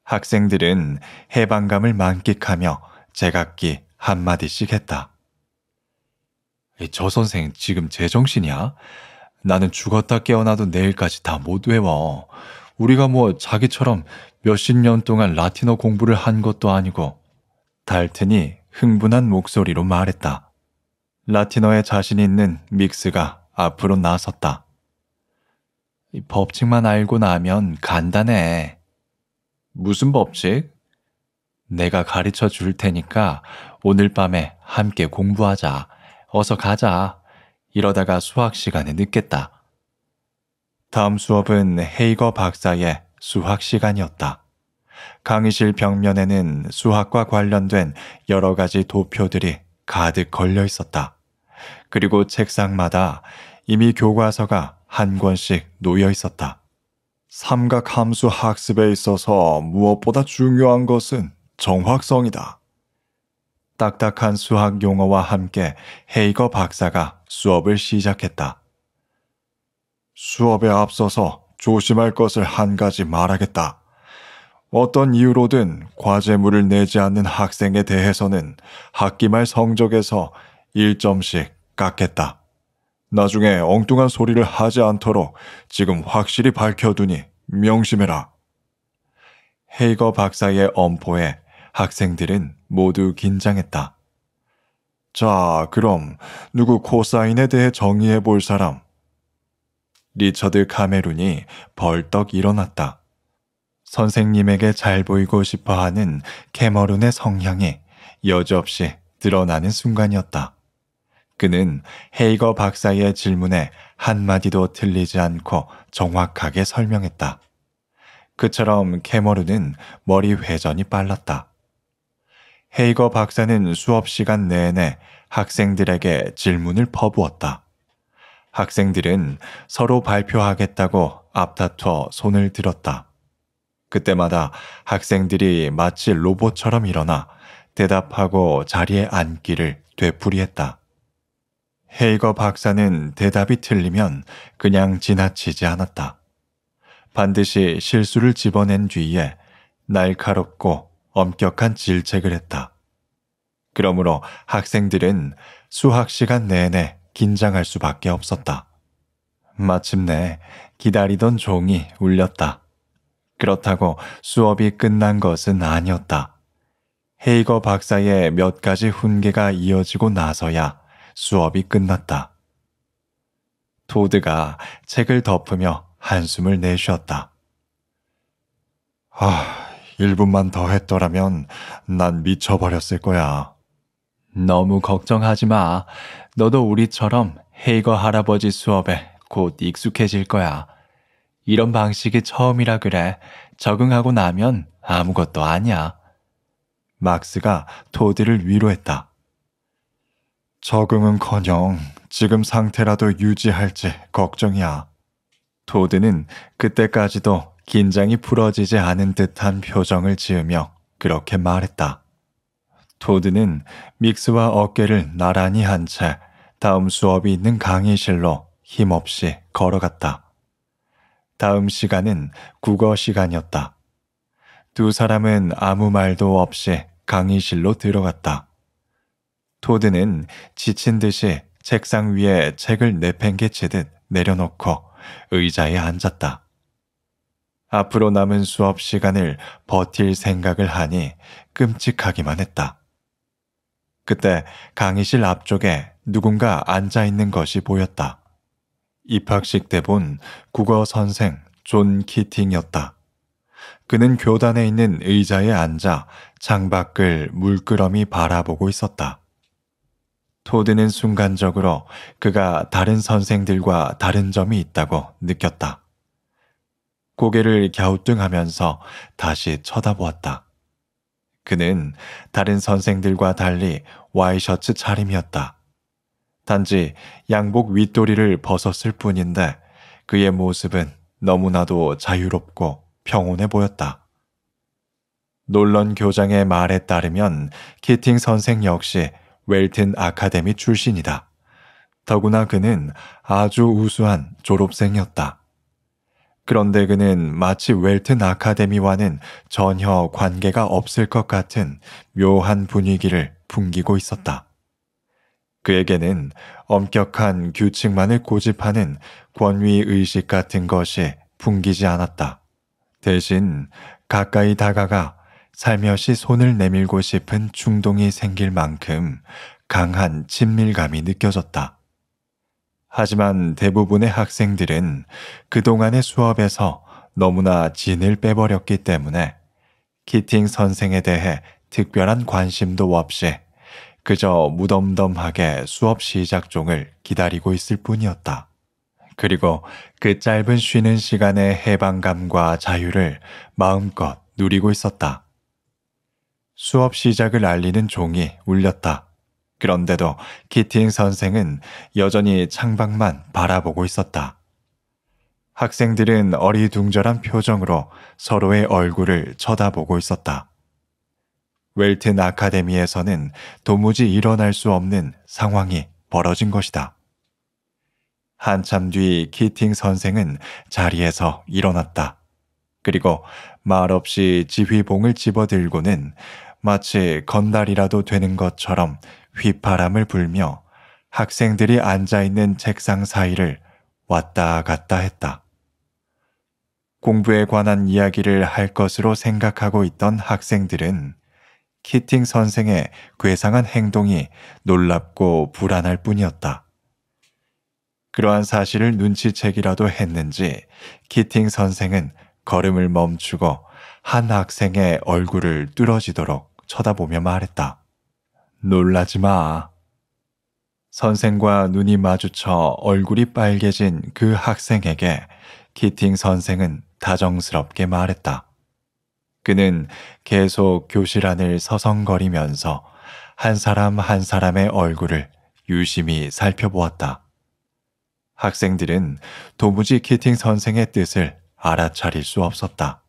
S1: 학생들은 해방감을 만끽하며 제각기 한마디씩 했다. 저 선생 지금 제정신이야? 나는 죽었다 깨어나도 내일까지 다 못 외워. 우리가 뭐 자기처럼 몇십 년 동안 라틴어 공부를 한 것도 아니고 달튼이 흥분한 목소리로 말했다. 라틴어에 자신 있는 믹스가 앞으로 나섰다. 법칙만 알고 나면 간단해. 무슨 법칙? 내가 가르쳐 줄 테니까 오늘 밤에 함께 공부하자. 어서 가자. 이러다가 수학 시간에 늦겠다. 다음 수업은 헤이거 박사의 수학 시간이었다. 강의실 벽면에는 수학과 관련된 여러 가지 도표들이 가득 걸려 있었다. 그리고 책상마다 이미 교과서가 한 권씩 놓여 있었다. 삼각함수 학습에 있어서 무엇보다 중요한 것은 정확성이다. 딱딱한 수학 용어와 함께 헤이거 박사가 수업을 시작했다. 수업에 앞서서 조심할 것을 한 가지 말하겠다. 어떤 이유로든 과제물을 내지 않는 학생에 대해서는 학기 말 성적에서 1점씩 깎겠다. 나중에 엉뚱한 소리를 하지 않도록 지금 확실히 밝혀두니 명심해라. 헤이거 박사의 엄포에 학생들은 모두 긴장했다. 자, 그럼 누구 코사인에 대해 정의해 볼 사람? 리처드 카메룬이 벌떡 일어났다. 선생님에게 잘 보이고 싶어 하는 캐머룬의 성향이 여지없이 드러나는 순간이었다. 그는 헤이거 박사의 질문에 한마디도 틀리지 않고 정확하게 설명했다. 그처럼 캐머룬은 머리 회전이 빨랐다. 헤이거 박사는 수업 시간 내내 학생들에게 질문을 퍼부었다. 학생들은 서로 발표하겠다고 앞다퉈 손을 들었다. 그때마다 학생들이 마치 로봇처럼 일어나 대답하고 자리에 앉기를 되풀이했다. 헤이거 박사는 대답이 틀리면 그냥 지나치지 않았다. 반드시 실수를 집어낸 뒤에 날카롭고 엄격한 질책을 했다. 그러므로 학생들은 수학 시간 내내 긴장할 수밖에 없었다. 마침내 기다리던 종이 울렸다. 그렇다고 수업이 끝난 것은 아니었다. 헤이거 박사의 몇 가지 훈계가 이어지고 나서야 수업이 끝났다. 도드가 책을 덮으며 한숨을 내쉬었다. 아, 1분만 더 했더라면 난 미쳐버렸을 거야. 너무 걱정하지 마. 너도 우리처럼 헤이거 할아버지 수업에 곧 익숙해질 거야. 이런 방식이 처음이라 그래. 적응하고 나면 아무것도 아니야. 막스가 토드를 위로했다. 적응은 커녕 지금 상태라도 유지할지 걱정이야. 토드는 그때까지도 긴장이 풀어지지 않은 듯한 표정을 지으며 그렇게 말했다. 토드는 믹스와 어깨를 나란히 한채 다음 수업이 있는 강의실로 힘없이 걸어갔다. 다음 시간은 국어 시간이었다. 두 사람은 아무 말도 없이 강의실로 들어갔다. 토드는 지친 듯이 책상 위에 책을 내팽개치듯 내려놓고 의자에 앉았다. 앞으로 남은 수업 시간을 버틸 생각을 하니 끔찍하기만 했다. 그때 강의실 앞쪽에 누군가 앉아 있는 것이 보였다. 입학식 때 본 국어 선생 존 키팅이었다. 그는 교단에 있는 의자에 앉아 창밖을 물끄러미 바라보고 있었다. 토드는 순간적으로 그가 다른 선생들과 다른 점이 있다고 느꼈다. 고개를 갸우뚱하면서 다시 쳐다보았다. 그는 다른 선생들과 달리 와이셔츠 차림이었다. 단지 양복 윗도리를 벗었을 뿐인데 그의 모습은 너무나도 자유롭고 평온해 보였다. 논런 교장의 말에 따르면 키팅 선생 역시 웰튼 아카데미 출신이다. 더구나 그는 아주 우수한 졸업생이었다. 그런데 그는 마치 웰튼 아카데미와는 전혀 관계가 없을 것 같은 묘한 분위기를 풍기고 있었다. 그에게는 엄격한 규칙만을 고집하는 권위 의식 같은 것이 풍기지 않았다. 대신 가까이 다가가 살며시 손을 내밀고 싶은 충동이 생길 만큼 강한 친밀감이 느껴졌다. 하지만 대부분의 학생들은 그동안의 수업에서 너무나 진을 빼버렸기 때문에 키팅 선생에 대해 특별한 관심도 없이 그저 무덤덤하게 수업 시작 종을 기다리고 있을 뿐이었다. 그리고 그 짧은 쉬는 시간의 해방감과 자유를 마음껏 누리고 있었다. 수업 시작을 알리는 종이 울렸다. 그런데도 키팅 선생은 여전히 창밖만 바라보고 있었다. 학생들은 어리둥절한 표정으로 서로의 얼굴을 쳐다보고 있었다. 웰튼 아카데미에서는 도무지 일어날 수 없는 상황이 벌어진 것이다. 한참 뒤 키팅 선생은 자리에서 일어났다. 그리고 말없이 지휘봉을 집어들고는 마치 건달이라도 되는 것처럼 휘파람을 불며 학생들이 앉아있는 책상 사이를 왔다 갔다 했다. 공부에 관한 이야기를 할 것으로 생각하고 있던 학생들은 키팅 선생의 괴상한 행동이 놀랍고 불안할 뿐이었다. 그러한 사실을 눈치채기라도 했는지 키팅 선생은 걸음을 멈추고 한 학생의 얼굴을 뚫어지도록 쳐다보며 말했다. 놀라지 마. 선생과 눈이 마주쳐 얼굴이 빨개진 그 학생에게 키팅 선생은 다정스럽게 말했다. 그는 계속 교실 안을 서성거리면서 한 사람 한 사람의 얼굴을 유심히 살펴보았다. 학생들은 도무지 키팅 선생의 뜻을 알아차릴 수 없었다.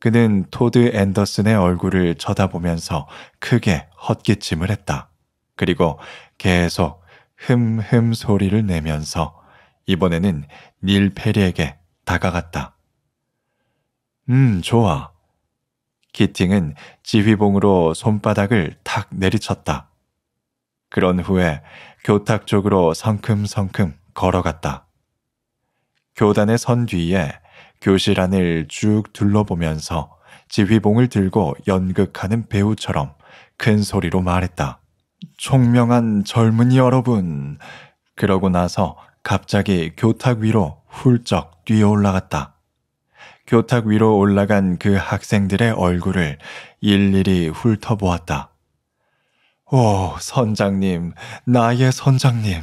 S1: 그는 토드 앤더슨의 얼굴을 쳐다보면서 크게 헛기침을 했다. 그리고 계속 흠흠 소리를 내면서 이번에는 닐 페리에게 다가갔다. 음, 좋아. 키팅은 지휘봉으로 손바닥을 탁 내리쳤다. 그런 후에 교탁 쪽으로 성큼성큼 걸어갔다. 교단의 선 뒤에 교실 안을 쭉 둘러보면서 지휘봉을 들고 연극하는 배우처럼 큰 소리로 말했다. 총명한 젊은이 여러분. 그러고 나서 갑자기 교탁 위로 훌쩍 뛰어 올라갔다. 교탁 위로 올라간 그 학생들의 얼굴을 일일이 훑어보았다. 오, 선장님, 나의 선장님.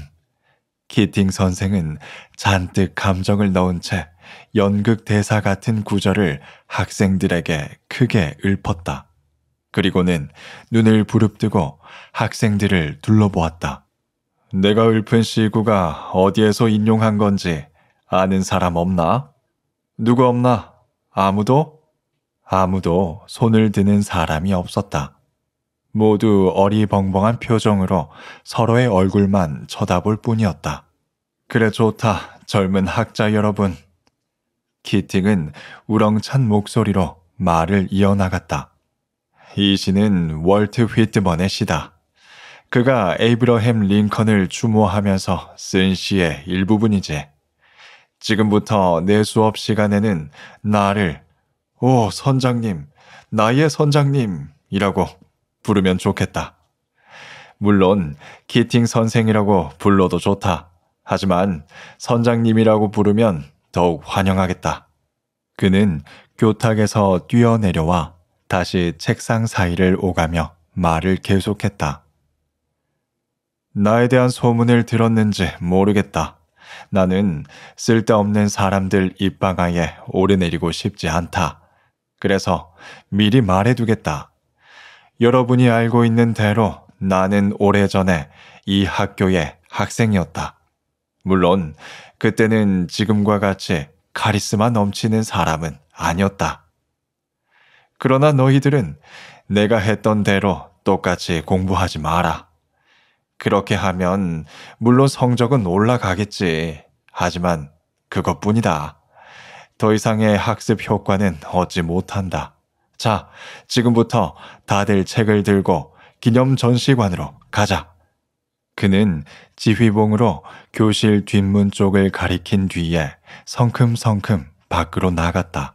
S1: 키팅 선생은 잔뜩 감정을 넣은 채 연극 대사 같은 구절을 학생들에게 크게 읊었다. 그리고는 눈을 부릅뜨고 학생들을 둘러보았다. 내가 읊은 시구가 어디에서 인용한 건지 아는 사람 없나? 누구 없나? 아무도 아무도 손을 드는 사람이 없었다. 모두 어리벙벙한 표정으로 서로의 얼굴만 쳐다볼 뿐이었다. 그래 좋다, 젊은 학자 여러분. 키팅은 우렁찬 목소리로 말을 이어나갔다. 이 시는 월트 휘트먼의 시다. 그가 에이브러햄 링컨을 추모하면서 쓴 시의 일부분이지. 지금부터 내 수업 시간에는 나를 오 선장님, 나의 선장님이라고 부르면 좋겠다. 물론 키팅 선생이라고 불러도 좋다. 하지만 선장님이라고 부르면 더욱 환영하겠다. 그는 교탁에서 뛰어내려와 다시 책상 사이를 오가며 말을 계속했다. 나에 대한 소문을 들었는지 모르겠다. 나는 쓸데없는 사람들 입방아에 오르내리고 싶지 않다. 그래서 미리 말해두겠다. 여러분이 알고 있는 대로 나는 오래전에 이 학교의 학생이었다. 물론 그때는 지금과 같이 카리스마 넘치는 사람은 아니었다. 그러나 너희들은 내가 했던 대로 똑같이 공부하지 마라. 그렇게 하면 물론 성적은 올라가겠지. 하지만 그것뿐이다. 더 이상의 학습 효과는 얻지 못한다. 자, 지금부터 다들 책을 들고 기념 전시관으로 가자. 그는 지휘봉으로 교실 뒷문 쪽을 가리킨 뒤에 성큼성큼 밖으로 나갔다.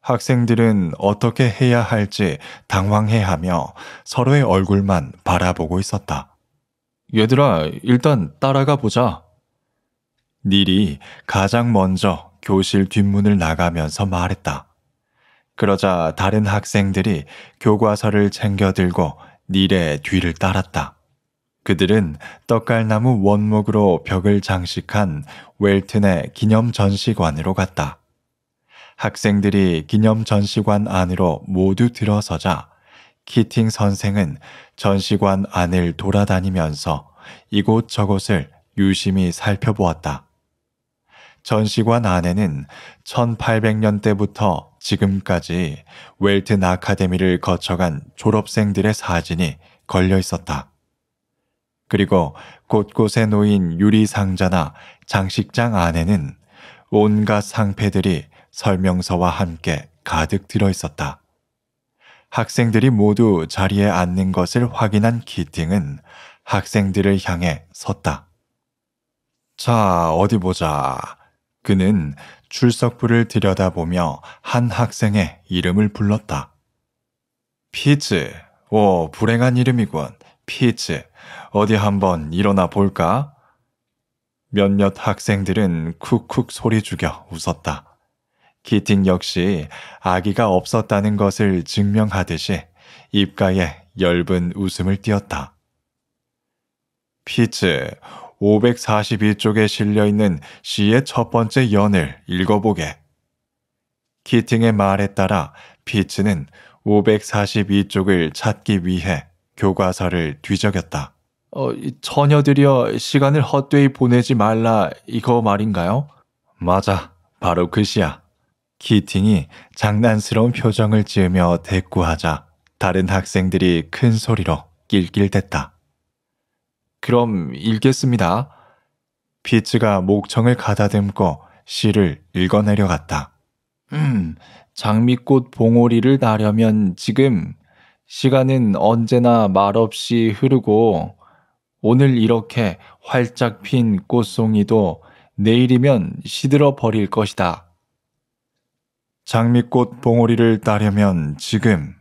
S1: 학생들은 어떻게 해야 할지 당황해하며 서로의 얼굴만 바라보고 있었다. 얘들아, 일단 따라가 보자. 닐이 가장 먼저 교실 뒷문을 나가면서 말했다. 그러자 다른 학생들이 교과서를 챙겨들고 닐의 뒤를 따랐다. 그들은 떡갈나무 원목으로 벽을 장식한 웰튼의 기념 전시관으로 갔다. 학생들이 기념 전시관 안으로 모두 들어서자 키팅 선생은 전시관 안을 돌아다니면서 이곳 저곳을 유심히 살펴보았다. 전시관 안에는 1800년대부터 지금까지 웰튼 아카데미를 거쳐간 졸업생들의 사진이 걸려 있었다. 그리고 곳곳에 놓인 유리 상자나 장식장 안에는 온갖 상패들이 설명서와 함께 가득 들어 있었다. 학생들이 모두 자리에 앉는 것을 확인한 키팅은 학생들을 향해 섰다. 자, 어디 보자. 그는 출석부를 들여다보며 한 학생의 이름을 불렀다. 피츠 오, 불행한 이름이군. 피츠 어디 한번 일어나 볼까? 몇몇 학생들은 쿡쿡 소리 죽여 웃었다. 키팅 역시 아기가 없었다는 것을 증명하듯이 입가에 엷은 웃음을 띄었다. 피츠 542쪽에 실려있는 시의 첫 번째 연을 읽어보게. 키팅의 말에 따라 피츠는 542쪽을 찾기 위해 교과서를 뒤적였다. 어, 처녀들이여 시간을 헛되이 보내지 말라 이거 말인가요? 맞아, 바로 그 시야. 키팅이 장난스러운 표정을 지으며 대꾸하자 다른 학생들이 큰 소리로 낄낄댔다. 그럼 읽겠습니다. 피츠가 목청을 가다듬고 시를 읽어내려 갔다. 음, 장미꽃 봉오리를 나려면 지금 시간은 언제나 말없이 흐르고 오늘 이렇게 활짝 핀 꽃송이도 내일이면 시들어 버릴 것이다. 장미꽃 봉오리를 따려면 지금.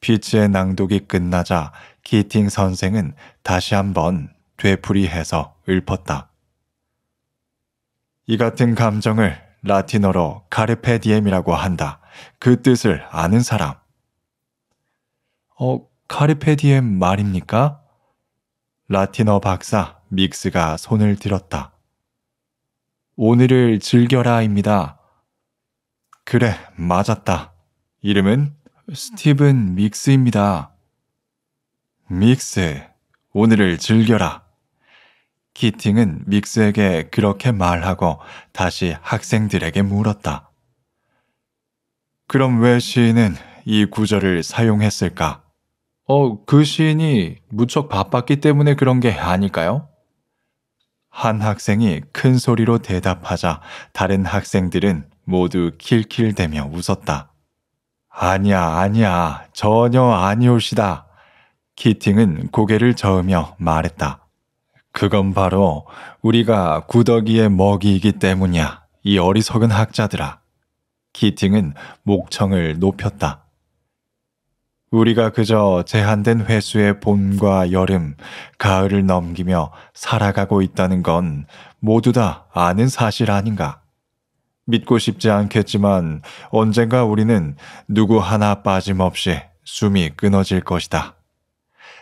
S1: 피치의 낭독이 끝나자 기팅 선생은 다시 한번 되풀이해서 읊었다. 이 같은 감정을 라틴어로 카르페 디엠이라고 한다. 그 뜻을 아는 사람. 어, 카르페 디엠 말입니까? 라틴어 박사 믹스가 손을 들었다. 오늘을 즐겨라입니다. 그래, 맞았다. 이름은 스티븐 믹스입니다. 믹스, 오늘을 즐겨라. 키팅은 믹스에게 그렇게 말하고 다시 학생들에게 물었다. 그럼 왜 시인은 이 구절을 사용했을까? 어, 그 시인이 무척 바빴기 때문에 그런 게 아닐까요? 한 학생이 큰 소리로 대답하자 다른 학생들은 모두 킬킬대며 웃었다. 아니야, 아니야. 전혀 아니올시다. 키팅은 고개를 저으며 말했다. 그건 바로 우리가 구더기의 먹이이기 때문이야. 이 어리석은 학자들아. 키팅은 목청을 높였다. 우리가 그저 제한된 횟수의 봄과 여름, 가을을 넘기며 살아가고 있다는 건 모두 다 아는 사실 아닌가? 믿고 싶지 않겠지만 언젠가 우리는 누구 하나 빠짐없이 숨이 끊어질 것이다.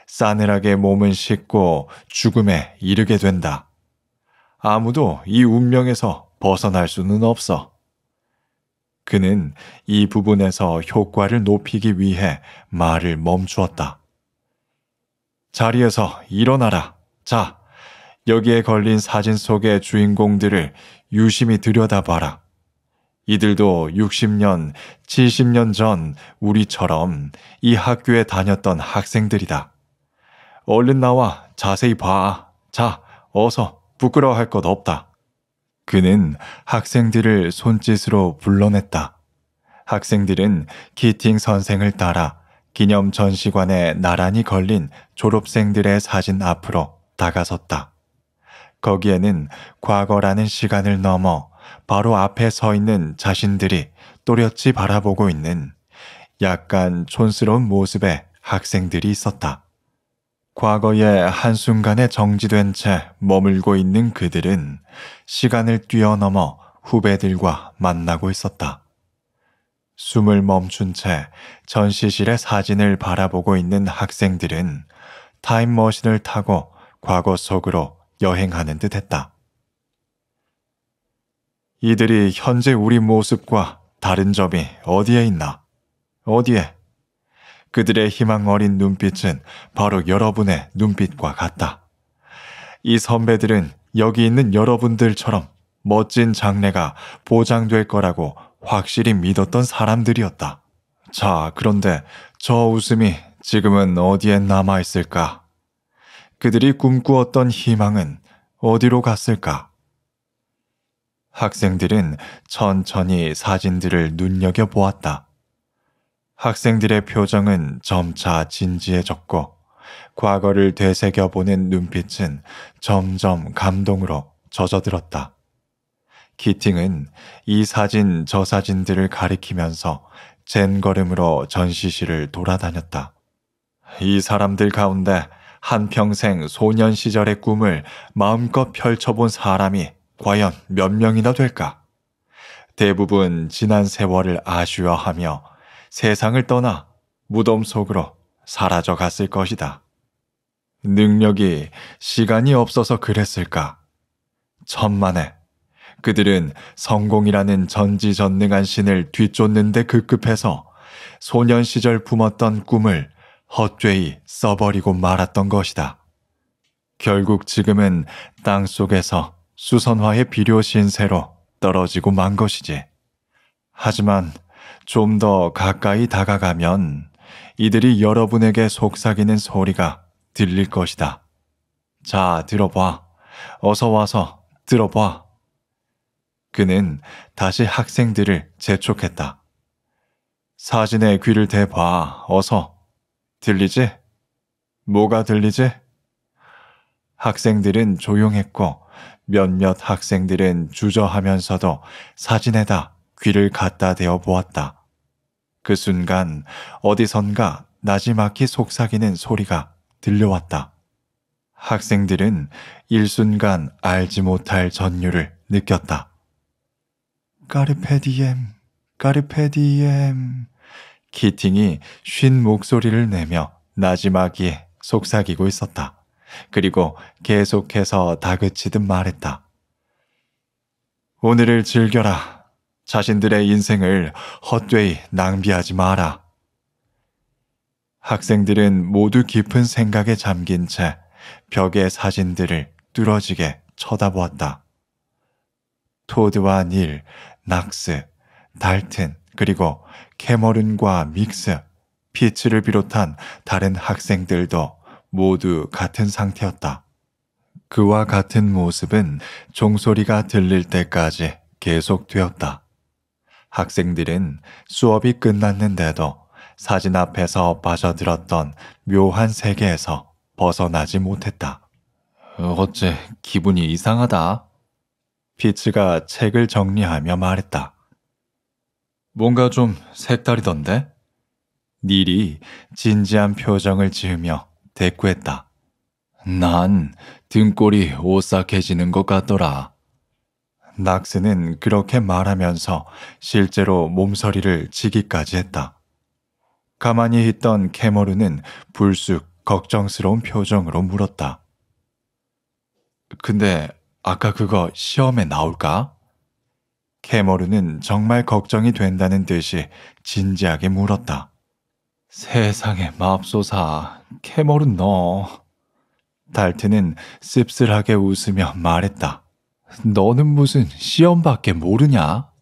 S1: 싸늘하게 몸은 식고 죽음에 이르게 된다. 아무도 이 운명에서 벗어날 수는 없어. 그는 이 부분에서 효과를 높이기 위해 말을 멈추었다. 자리에서 일어나라. 자, 여기에 걸린 사진 속의 주인공들을 유심히 들여다봐라. 이들도 60년, 70년 전 우리처럼 이 학교에 다녔던 학생들이다. 얼른 나와, 자세히 봐. 자, 어서, 부끄러워할 것 없다. 그는 학생들을 손짓으로 불러냈다. 학생들은 키팅 선생을 따라 기념 전시관에 나란히 걸린 졸업생들의 사진 앞으로 다가섰다. 거기에는 과거라는 시간을 넘어 바로 앞에 서 있는 자신들이 또렷이 바라보고 있는 약간 촌스러운 모습의 학생들이 있었다. 과거의 한순간에 정지된 채 머물고 있는 그들은 시간을 뛰어넘어 후배들과 만나고 있었다. 숨을 멈춘 채 전시실의 사진을 바라보고 있는 학생들은 타임머신을 타고 과거 속으로 여행하는 듯 했다. 이들이 현재 우리 모습과 다른 점이 어디에 있나? 어디에? 그들의 희망 어린 눈빛은 바로 여러분의 눈빛과 같다. 이 선배들은 여기 있는 여러분들처럼 멋진 장래가 보장될 거라고 확실히 믿었던 사람들이었다. 자, 그런데 저 웃음이 지금은 어디에 남아있을까? 그들이 꿈꾸었던 희망은 어디로 갔을까? 학생들은 천천히 사진들을 눈여겨보았다. 학생들의 표정은 점차 진지해졌고, 과거를 되새겨보는 눈빛은 점점 감동으로 젖어들었다. 키팅은 이 사진 저 사진들을 가리키면서 젠 걸음으로 전시실을 돌아다녔다. 이 사람들 가운데 한평생 소년 시절의 꿈을 마음껏 펼쳐본 사람이 과연 몇 명이나 될까? 대부분 지난 세월을 아쉬워하며 세상을 떠나 무덤 속으로 사라져 갔을 것이다. 능력이 시간이 없어서 그랬을까? 천만에 그들은 성공이라는 전지전능한 신을 뒤쫓는데 급급해서 소년 시절 품었던 꿈을 헛되이 써버리고 말았던 것이다. 결국 지금은 땅 속에서 수선화의 비료 신세로 떨어지고 만 것이지. 하지만 좀 더 가까이 다가가면 이들이 여러분에게 속삭이는 소리가 들릴 것이다. 자, 들어봐. 어서 와서 들어봐. 그는 다시 학생들을 재촉했다. 사진에 귀를 대봐. 어서. 들리지? 뭐가 들리지? 학생들은 조용했고 몇몇 학생들은 주저하면서도 사진에다 귀를 갖다 대어 보았다. 그 순간 어디선가 나지막히 속삭이는 소리가 들려왔다. 학생들은 일순간 알지 못할 전율을 느꼈다. 까르페디엠, 까르페디엠. 키팅이 쉰 목소리를 내며 나지막이에 속삭이고 있었다. 그리고 계속해서 다그치듯 말했다. 오늘을 즐겨라. 자신들의 인생을 헛되이 낭비하지 마라. 학생들은 모두 깊은 생각에 잠긴 채 벽의 사진들을 뚫어지게 쳐다보았다. 토드와 닐, 낙스, 달튼, 그리고 캐머른과 믹스, 피츠를 비롯한 다른 학생들도 모두 같은 상태였다. 그와 같은 모습은 종소리가 들릴 때까지 계속되었다. 학생들은 수업이 끝났는데도 사진 앞에서 빠져들었던 묘한 세계에서 벗어나지 못했다. 어째 기분이 이상하다. 피츠가 책을 정리하며 말했다. 뭔가 좀 색다르던데? 닐이 진지한 표정을 지으며 대꾸했다. 난 등골이 오싹해지는 것 같더라. 낙스는 그렇게 말하면서 실제로 몸서리를 치기까지 했다. 가만히 있던 캐머루는 불쑥 걱정스러운 표정으로 물었다. 근데 아까 그거 시험에 나올까? 캐머루는 정말 걱정이 된다는 듯이 진지하게 물었다. 세상에 맙소사 캐머른 너. 달트는 씁쓸하게 웃으며 말했다. 너는 무슨 시험밖에 모르냐?